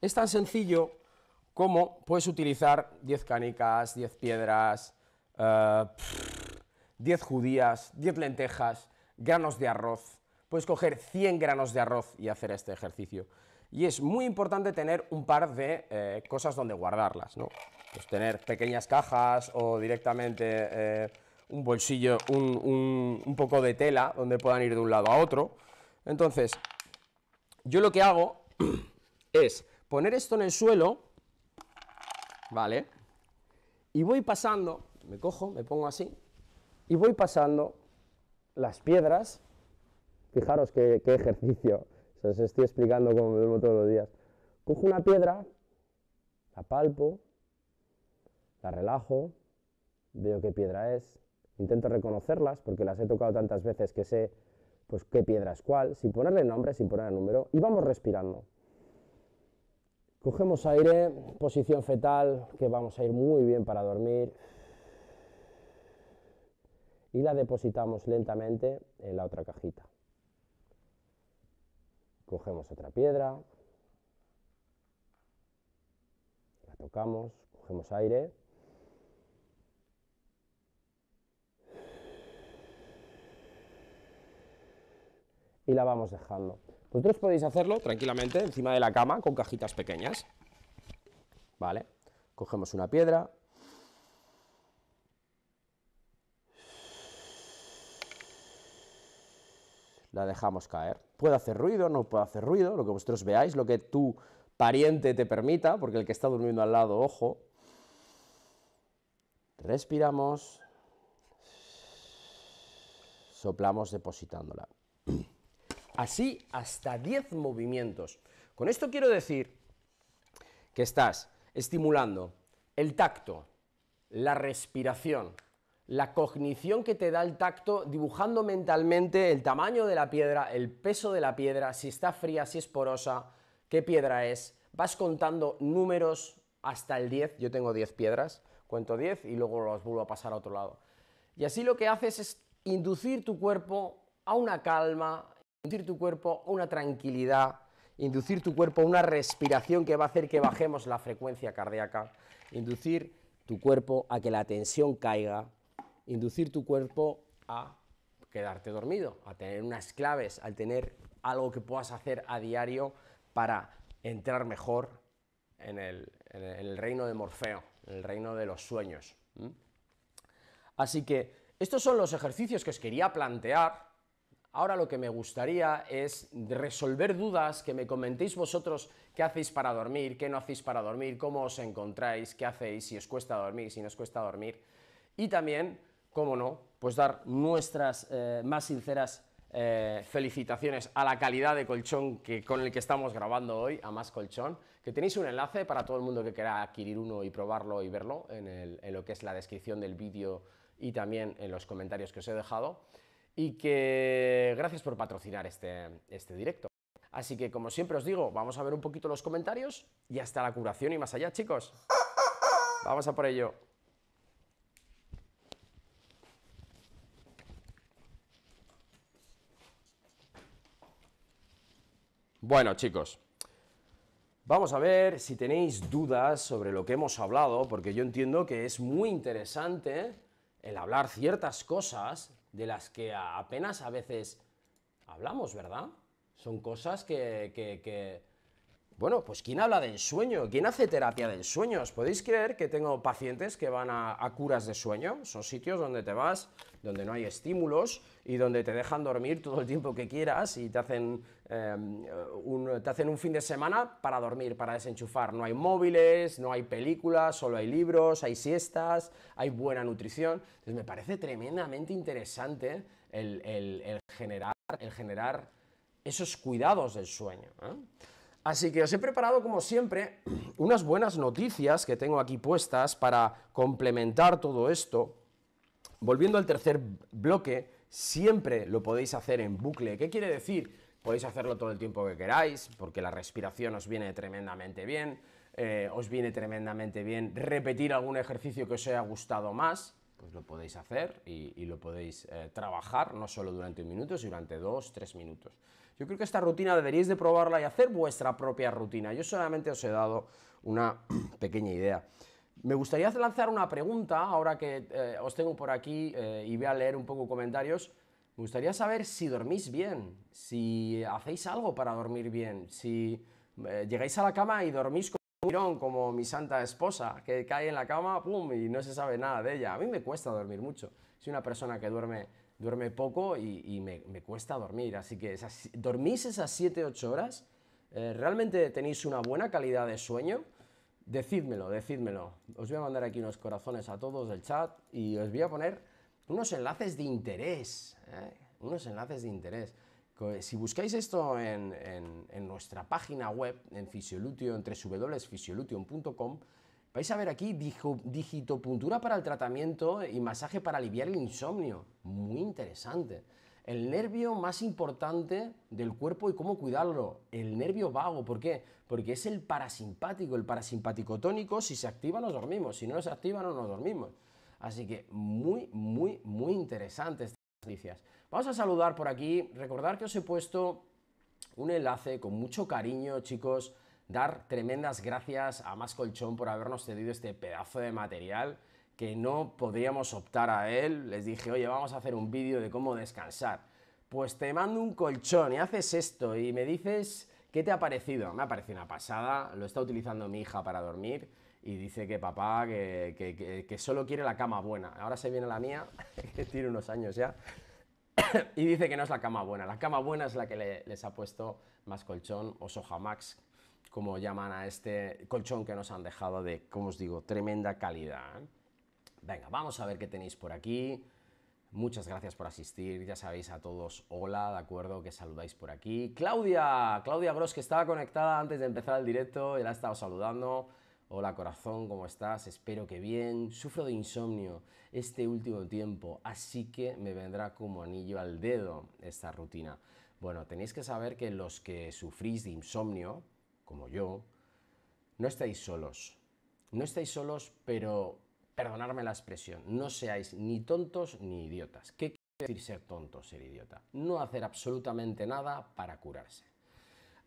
Es tan sencillo cómo puedes utilizar 10 canicas, 10 piedras, 10 eh, judías, 10 lentejas, granos de arroz. Puedes coger 100 granos de arroz y hacer este ejercicio. Y es muy importante tener un par de eh, cosas donde guardarlas, ¿no? Pues tener pequeñas cajas o directamente eh, un bolsillo, un poco de tela donde puedan ir de un lado a otro. Entonces, yo lo que hago es poner esto en el suelo ¿vale? Y voy pasando, me cojo, me pongo así, y voy pasando las piedras. Fijaros qué, ejercicio, os estoy explicando cómo me duermo todos los días. Cojo una piedra, la palpo, la relajo, veo qué piedra es, intento reconocerlas porque las he tocado tantas veces que sé pues qué piedra es cuál, sin ponerle nombre, sin ponerle número, y vamos respirando. Cogemos aire, posición fetal, que vamos a ir muy bien para dormir. Y la depositamos lentamente en la otra cajita. Cogemos otra piedra. La tocamos, cogemos aire. Y la vamos dejando. Vosotros podéis hacerlo tranquilamente encima de la cama con cajitas pequeñas. Vale, cogemos una piedra. La dejamos caer. Puede hacer ruido, no puede hacer ruido, lo que vosotros veáis, lo que tu pariente te permita, porque el que está durmiendo al lado, ojo. Respiramos. Soplamos depositándola así hasta 10 movimientos. Con esto quiero decir que estás estimulando el tacto, la respiración, la cognición que te da el tacto, dibujando mentalmente el tamaño de la piedra, el peso de la piedra, si está fría, si es porosa, qué piedra es. Vas contando números hasta el 10, yo tengo 10 piedras, cuento 10 y luego los vuelvo a pasar a otro lado. Y así lo que haces es inducir tu cuerpo a una calma inducir tu cuerpo a una tranquilidad, inducir tu cuerpo a una respiración que va a hacer que bajemos la frecuencia cardíaca, inducir tu cuerpo a que la tensión caiga, inducir tu cuerpo a quedarte dormido, a tener unas claves, al tener algo que puedas hacer a diario para entrar mejor en el, reino de Morfeo, en el reino de los sueños. Así que estos son los ejercicios que os quería plantear Ahora lo que me gustaría es resolver dudas que me comentéis vosotros qué hacéis para dormir, qué no hacéis para dormir, cómo os encontráis, qué hacéis, si os cuesta dormir, si no os cuesta dormir. Y también, cómo no, pues dar nuestras eh, más sinceras eh, felicitaciones a la calidad de colchón que, con el que estamos grabando hoy, a Más Colchón, que tenéis un enlace para todo el mundo que quiera adquirir uno y probarlo y verlo en lo que es la descripción del vídeo y también en los comentarios que os he dejado y que gracias por patrocinar este, este directo. Así que como siempre os digo, vamos a ver un poquito los comentarios y hasta la curación y más allá, chicos. Vamos a por ello. Bueno, chicos, vamos a ver si tenéis dudas sobre lo que hemos hablado, porque yo entiendo que es muy interesante el hablar ciertas cosas de las que apenas a veces hablamos, ¿verdad? Son cosas que, que, bueno, pues ¿quién habla del sueño? ¿Quién hace terapia del sueño? ¿Os podéis creer que tengo pacientes que van a, curas de sueño? Son sitios donde te vas, donde no hay estímulos y donde te dejan dormir todo el tiempo que quieras y te hacen, em, eh, un, te hacen un fin de semana para dormir, para desenchufar. No hay móviles, no hay películas, solo hay libros, hay siestas, hay buena nutrición. Entonces me parece tremendamente interesante el, generar, generar esos cuidados del sueño. ¿eh? Así que os he preparado, como siempre, unas buenas noticias que tengo aquí puestas para complementar todo esto. Volviendo al tercer bloque, siempre lo podéis hacer en bucle. ¿Qué quiere decir? Podéis hacerlo todo el tiempo que queráis, porque la respiración os viene tremendamente bien, eh, os viene tremendamente bien repetir algún ejercicio que os haya gustado más, pues lo podéis hacer y, lo podéis eh, trabajar, no solo durante un minuto, sino durante dos, tres minutos. Yo creo que esta rutina deberíais de probarla y hacer vuestra propia rutina. Yo solamente os he dado una pequeña idea. Me gustaría lanzar una pregunta, ahora que eh, os tengo por aquí eh, y voy a leer un poco comentarios. Me gustaría saber si dormís bien, si hacéis algo para dormir bien, si eh, llegáis a la cama y dormís como un tirón, como mi santa esposa, que cae en la cama, ¡pum! y no se sabe nada de ella. A mí me cuesta dormir mucho. Si una persona que duerme duerme poco y, me, cuesta dormir. Así que dormís esas 7-8 horas, eh, ¿realmente tenéis una buena calidad de sueño? Decídmelo, decídmelo. Os voy a mandar aquí unos corazones a todos del chat y os voy a poner unos enlaces de interés. ¿eh? Unos enlaces de interés. Si buscáis esto en, nuestra página web, en Fisiolutio, en www.fisiolution.com, Vais a ver aquí dijo, digitopuntura para el tratamiento y masaje para aliviar el insomnio. Muy interesante. El nervio más importante del cuerpo y cómo cuidarlo. El nervio vago. ¿Por qué? Porque es el parasimpático. El parasimpático tónico, si se activa, nos dormimos. Si no se activa, no nos dormimos. Así que muy, muy, muy interesante estas noticias. Vamos a saludar por aquí. Recordar que os he puesto un enlace con mucho cariño, chicos dar tremendas gracias a Más Colchón por habernos cedido este pedazo de material que no podríamos optar a él. Les dije, oye, vamos a hacer un vídeo de cómo descansar. Pues te mando un colchón y haces esto y me dices qué te ha parecido. Me ha parecido una pasada, lo está utilizando mi hija para dormir y dice que papá, que, solo quiere la cama buena. Ahora se viene la mía, que tiene unos años ya. y dice que no es la cama buena, la cama buena es la que les ha puesto más colchón o Soja Max, como llaman a este colchón que nos han dejado de, como os digo, tremenda calidad. Venga, vamos a ver qué tenéis por aquí. Muchas gracias por asistir, ya sabéis a todos, hola, de acuerdo, que saludáis por aquí. Claudia, Claudia Bros, que estaba conectada antes de empezar el directo, ya la he estado saludando. Hola corazón, ¿cómo estás? Espero que bien. Sufro de insomnio este último tiempo, así que me vendrá como anillo al dedo esta rutina. Bueno, tenéis que saber que los que sufrís de insomnio, como yo, no estáis solos. No estáis solos, pero perdonadme la expresión, no seáis ni tontos ni idiotas. ¿Qué quiere decir ser tonto, ser idiota? No hacer absolutamente nada para curarse.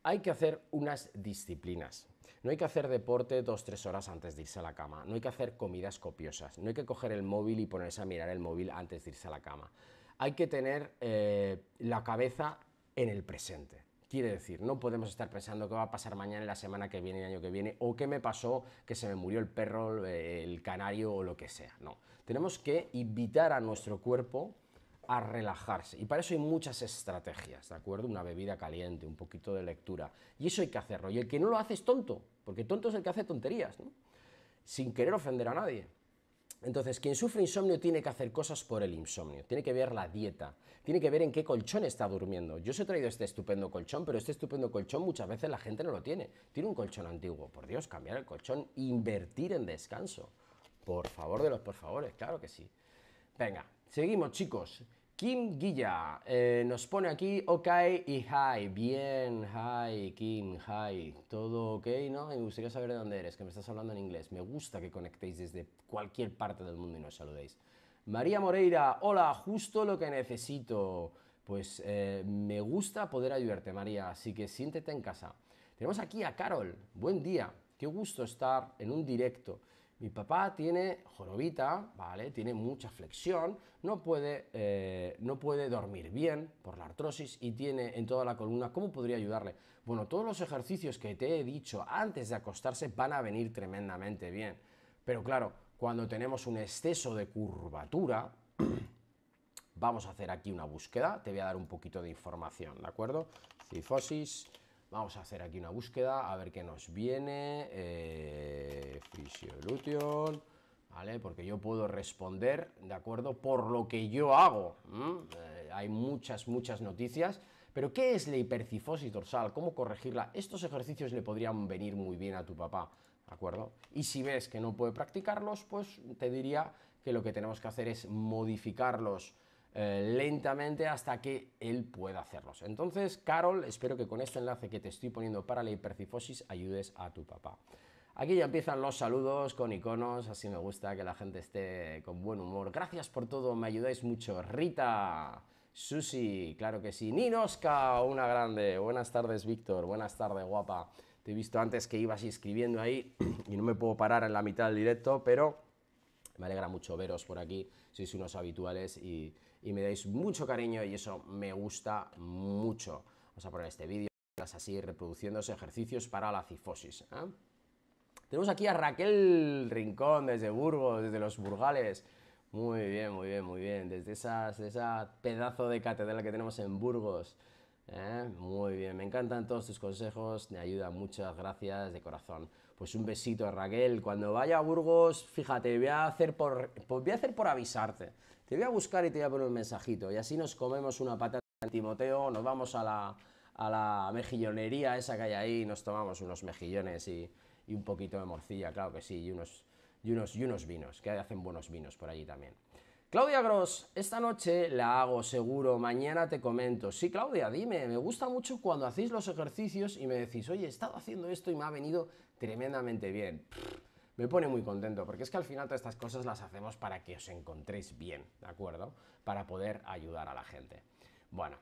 Hay que hacer unas disciplinas. No hay que hacer deporte dos, tres horas antes de irse a la cama. No hay que hacer comidas copiosas. No hay que coger el móvil y ponerse a mirar el móvil antes de irse a la cama. Hay que tener eh, la cabeza en el presente. Quiere decir, no podemos estar pensando qué va a pasar mañana, la semana que viene, el año que viene, o qué me pasó, que se me murió el perro, el canario o lo que sea. No, tenemos que invitar a nuestro cuerpo a relajarse. Y para eso hay muchas estrategias, ¿de acuerdo? Una bebida caliente, un poquito de lectura. Y eso hay que hacerlo. Y el que no lo hace es tonto, porque tonto es el que hace tonterías, Sin querer ofender a nadie. Entonces, quien sufre insomnio tiene que hacer cosas por el insomnio, tiene que ver la dieta, tiene que ver en qué colchón está durmiendo. Yo os he traído este estupendo colchón, pero este estupendo colchón muchas veces la gente no lo tiene. Tiene un colchón antiguo, por Dios, cambiar el colchón, invertir en descanso. Por favor de los por favores, claro que sí. Venga, seguimos chicos. Kim Guilla eh, nos pone aquí ok y hi. Bien, hi, Kim, hi. Todo ok, ¿no? Me gustaría saber de dónde eres, que me estás hablando en inglés. Me gusta que conectéis desde cualquier parte del mundo y nos saludéis. María Moreira, hola, justo lo que necesito. Pues eh, me gusta poder ayudarte, María, así que siéntete en casa. Tenemos aquí a Carol. Buen día. Qué gusto estar en un directo mi papá tiene jorobita, ¿vale? Tiene mucha flexión, no puede, eh, no puede dormir bien por la artrosis y tiene en toda la columna. ¿Cómo podría ayudarle? Bueno, todos los ejercicios que te he dicho antes de acostarse van a venir tremendamente bien. Pero claro, cuando tenemos un exceso de curvatura, vamos a hacer aquí una búsqueda. Te voy a dar un poquito de información, ¿de acuerdo? Cifosis Vamos a hacer aquí una búsqueda, a ver qué nos viene. Eh, ¿vale? Porque yo puedo responder, ¿de acuerdo? Por lo que yo hago. Eh, hay muchas, muchas noticias. Pero, ¿qué es la hipercifosis dorsal? ¿Cómo corregirla? Estos ejercicios le podrían venir muy bien a tu papá, ¿de acuerdo? Y si ves que no puede practicarlos, pues te diría que lo que tenemos que hacer es modificarlos eh, lentamente hasta que él pueda hacerlos. Entonces, Carol, espero que con este enlace que te estoy poniendo para la hipercifosis ayudes a tu papá. Aquí ya empiezan los saludos con iconos, así me gusta que la gente esté con buen humor. Gracias por todo, me ayudáis mucho. Rita, Susi, claro que sí. Ninoska, una grande. Buenas tardes, Víctor. Buenas tardes, guapa. Te he visto antes que ibas escribiendo ahí y no me puedo parar en la mitad del directo, pero me alegra mucho veros por aquí. Sois unos habituales y, y me dais mucho cariño y eso me gusta mucho. Vamos a poner este vídeo, así reproduciendo ejercicios para la cifosis. ¿eh? Tenemos aquí a Raquel Rincón desde Burgos, desde los Burgales. Muy bien, muy bien, muy bien. Desde ese esa pedazo de catedral que tenemos en Burgos. ¿eh? Muy bien, me encantan todos tus consejos, me ayuda muchas gracias de corazón. Pues un besito, Raquel. Cuando vaya a Burgos, fíjate, voy a hacer por, pues voy a hacer por avisarte te voy a buscar y te voy a poner un mensajito. Y así nos comemos una patata de Timoteo, nos vamos a la, a la mejillonería esa que hay ahí nos tomamos unos mejillones y, un poquito de morcilla, claro que sí, y unos, y unos, y unos vinos, que hacen buenos vinos por allí también. Claudia Gross, esta noche la hago seguro, mañana te comento. Sí, Claudia, dime, me gusta mucho cuando hacéis los ejercicios y me decís, oye, he estado haciendo esto y me ha venido tremendamente bien me pone muy contento, porque es que al final todas estas cosas las hacemos para que os encontréis bien, ¿de acuerdo? Para poder ayudar a la gente. Bueno,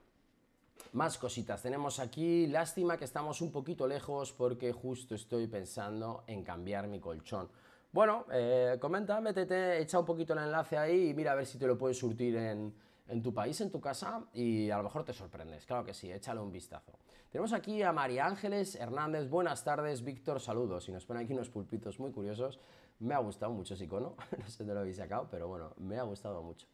más cositas tenemos aquí. Lástima que estamos un poquito lejos porque justo estoy pensando en cambiar mi colchón. Bueno, eh, comenta, métete, echa un poquito el enlace ahí y mira a ver si te lo puedes surtir en, en tu país, en tu casa y a lo mejor te sorprendes. Claro que sí, échale un vistazo. Tenemos aquí a María Ángeles Hernández. Buenas tardes, Víctor. Saludos. Y nos ponen aquí unos pulpitos muy curiosos. Me ha gustado mucho ese icono. No sé dónde lo habéis sacado, pero bueno, me ha gustado mucho.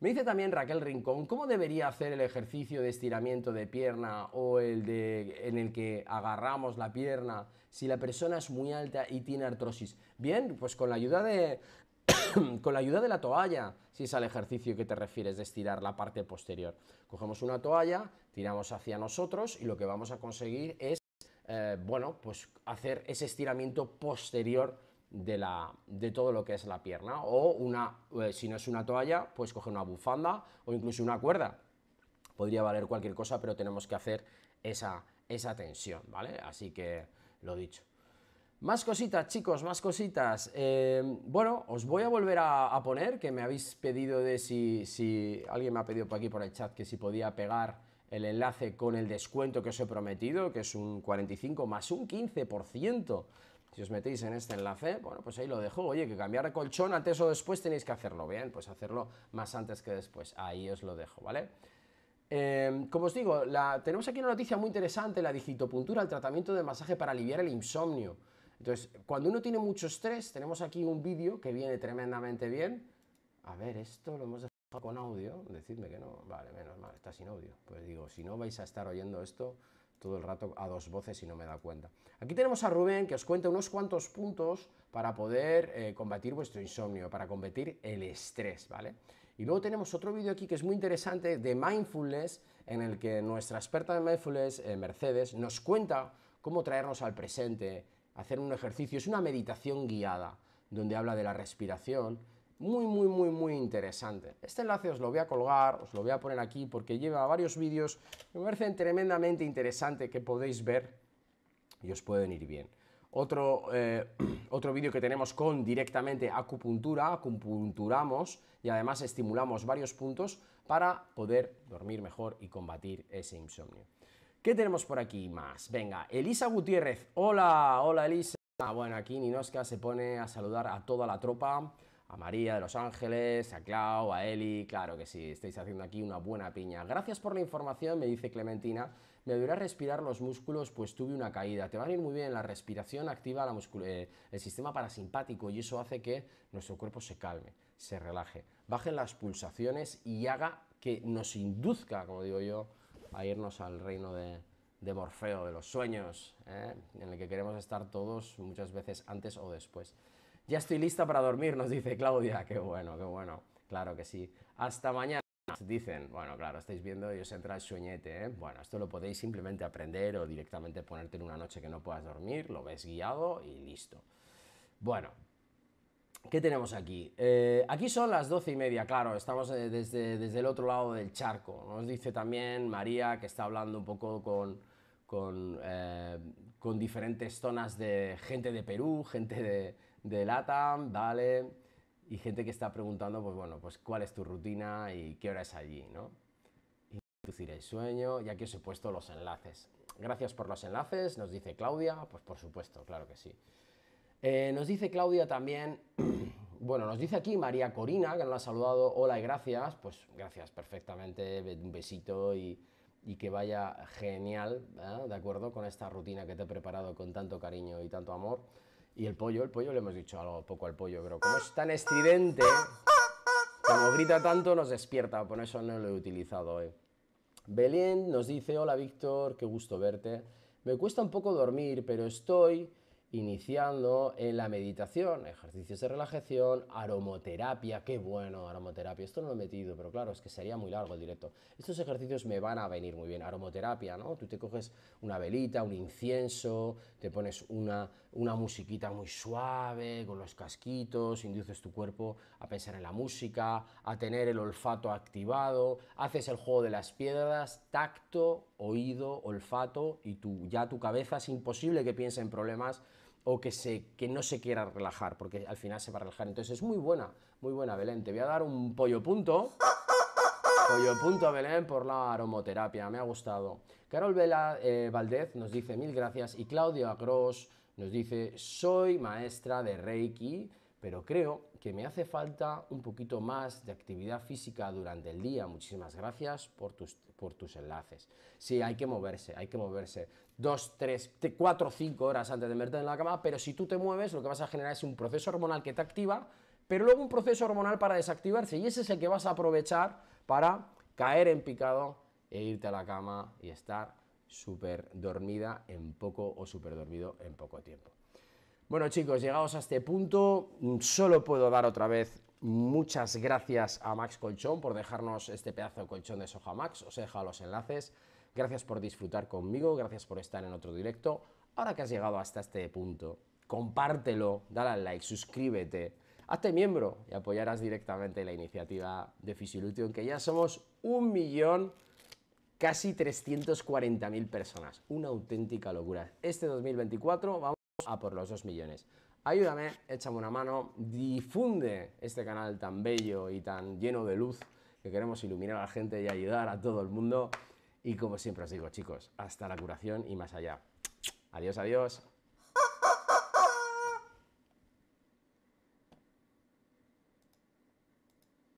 Me dice también Raquel Rincón, ¿cómo debería hacer el ejercicio de estiramiento de pierna o el de en el que agarramos la pierna si la persona es muy alta y tiene artrosis? Bien, pues con la ayuda de, con la ayuda de la toalla, si es al ejercicio que te refieres de estirar la parte posterior. Cogemos una toalla, tiramos hacia nosotros y lo que vamos a conseguir es, eh, bueno, pues hacer ese estiramiento posterior de, de todo lo que es la pierna. O una, eh, si no es una toalla, pues coge una bufanda o incluso una cuerda. Podría valer cualquier cosa, pero tenemos que hacer esa, esa tensión, ¿vale? Así que lo dicho. Más cositas, chicos, más cositas. Em, bueno, os voy a volver a, poner, que me habéis pedido de si, alguien me ha pedido por aquí, por el chat, que si podía pegar el enlace con el descuento que os he prometido, que es un 45 más un 15%. Si os metéis en este enlace, bueno, pues ahí lo dejo. Oye, que cambiar colchón antes o después tenéis que hacerlo. Bien, pues hacerlo más antes que después. Ahí os lo dejo, ¿vale? Em, como os digo, tenemos aquí una noticia muy interesante, la digitopuntura, el tratamiento de masaje para aliviar el insomnio. Entonces, cuando uno tiene mucho estrés, tenemos aquí un vídeo que viene tremendamente bien. A ver, esto lo hemos dejado con audio. Decidme que no. Vale, menos mal, está sin audio. Pues digo, si no vais a estar oyendo esto todo el rato a dos voces y no me da cuenta. Aquí tenemos a Rubén que os cuenta unos cuantos puntos para poder eh, combatir vuestro insomnio, para combatir el estrés, ¿vale? Y luego tenemos otro vídeo aquí que es muy interesante de mindfulness, en el que nuestra experta de mindfulness, eh, Mercedes, nos cuenta cómo traernos al presente, hacer un ejercicio, es una meditación guiada, donde habla de la respiración, muy, muy, muy, muy interesante. Este enlace os lo voy a colgar, os lo voy a poner aquí porque lleva varios vídeos que me parecen tremendamente interesantes que podéis ver y os pueden ir bien. Otro, eh, otro vídeo que tenemos con directamente acupuntura, acupunturamos y además estimulamos varios puntos para poder dormir mejor y combatir ese insomnio. ¿Qué tenemos por aquí más? Venga, Elisa Gutiérrez. Hola, hola Elisa. Ah, bueno, aquí Ninoska se pone a saludar a toda la tropa. A María de Los Ángeles, a Clau, a Eli, claro que sí, estáis haciendo aquí una buena piña. Gracias por la información, me dice Clementina. Me ayudará a respirar los músculos, pues tuve una caída. Te va a ir muy bien, la respiración activa eh, el sistema parasimpático y eso hace que nuestro cuerpo se calme, se relaje, Baje las pulsaciones y haga que nos induzca, como digo yo, a irnos al reino de, Morfeo, de los sueños, ¿eh? en el que queremos estar todos muchas veces antes o después. Ya estoy lista para dormir, nos dice Claudia. Qué bueno, qué bueno. Claro que sí. Hasta mañana. Dicen, bueno, claro, estáis viendo y os entra el sueñete, ¿eh? Bueno, esto lo podéis simplemente aprender o directamente ponerte en una noche que no puedas dormir, lo ves guiado y listo. Bueno, ¿Qué tenemos aquí? Eh, aquí son las doce y media, claro, estamos eh, desde, el otro lado del charco. Nos dice también María que está hablando un poco eh, con, diferentes zonas de gente de Perú, gente de, de, LATAM, vale, y gente que está preguntando, pues bueno, pues cuál es tu rutina y qué hora es allí, ¿no? Inducir el sueño, Ya que os he puesto los enlaces. Gracias por los enlaces, nos dice Claudia, pues por supuesto, claro que sí. Eh, nos dice Claudia también, bueno, nos dice aquí María Corina, que nos ha saludado, hola y gracias, pues gracias perfectamente, un besito y, que vaya genial, ¿eh? ¿de acuerdo? Con esta rutina que te he preparado con tanto cariño y tanto amor. Y el pollo, el pollo le hemos dicho algo poco al pollo, pero como es tan estridente, como grita tanto, nos despierta, por eso no lo he utilizado hoy. ¿eh? Belén nos dice, hola Víctor, qué gusto verte. Me cuesta un poco dormir, pero estoy iniciando en la meditación, ejercicios de relajación, aromoterapia, qué bueno aromoterapia, esto no lo he metido, pero claro, es que sería muy largo el directo. Estos ejercicios me van a venir muy bien, aromoterapia, ¿no? Tú te coges una velita, un incienso, te pones una, una musiquita muy suave, con los casquitos, induces tu cuerpo a pensar en la música, a tener el olfato activado, haces el juego de las piedras, tacto, oído, olfato y ya tu cabeza es imposible que piense en problemas o que, que no se quiera relajar, porque al final se va a relajar. Entonces es muy buena, muy buena, Belén. Te voy a dar un pollo punto. Pollo punto, Belén, por la aromoterapia. Me ha gustado. Carol Vela eh, Valdez nos dice mil gracias y Claudio Agros nos dice soy maestra de Reiki pero creo que me hace falta un poquito más de actividad física durante el día. Muchísimas gracias por tus, enlaces. Sí, hay que moverse, hay que moverse. Dos, tres, cuatro, cinco horas antes de meterte en la cama, pero si tú te mueves, lo que vas a generar es un proceso hormonal que te activa, pero luego un proceso hormonal para desactivarse, y ese es el que vas a aprovechar para caer en picado e irte a la cama y estar súper dormida en poco o súper dormido en poco tiempo. Bueno chicos, llegados a este punto, mm, solo puedo dar otra vez muchas gracias a Max Colchón por dejarnos este pedazo de colchón de soja Max, os he dejado los enlaces, gracias por disfrutar conmigo, gracias por estar en otro directo, ahora que has llegado hasta este punto, compártelo, dale al like, suscríbete, hazte miembro y apoyarás directamente la iniciativa de Fisilution, que ya somos un millón casi 340.000 personas, una auténtica locura. Este 2024 vamos a por los 2 millones. Ayúdame, échame una mano, difunde este canal tan bello y tan lleno de luz que queremos iluminar a la gente y ayudar a todo el mundo. Y como siempre os digo, chicos, hasta la curación y más allá. Adiós, adiós.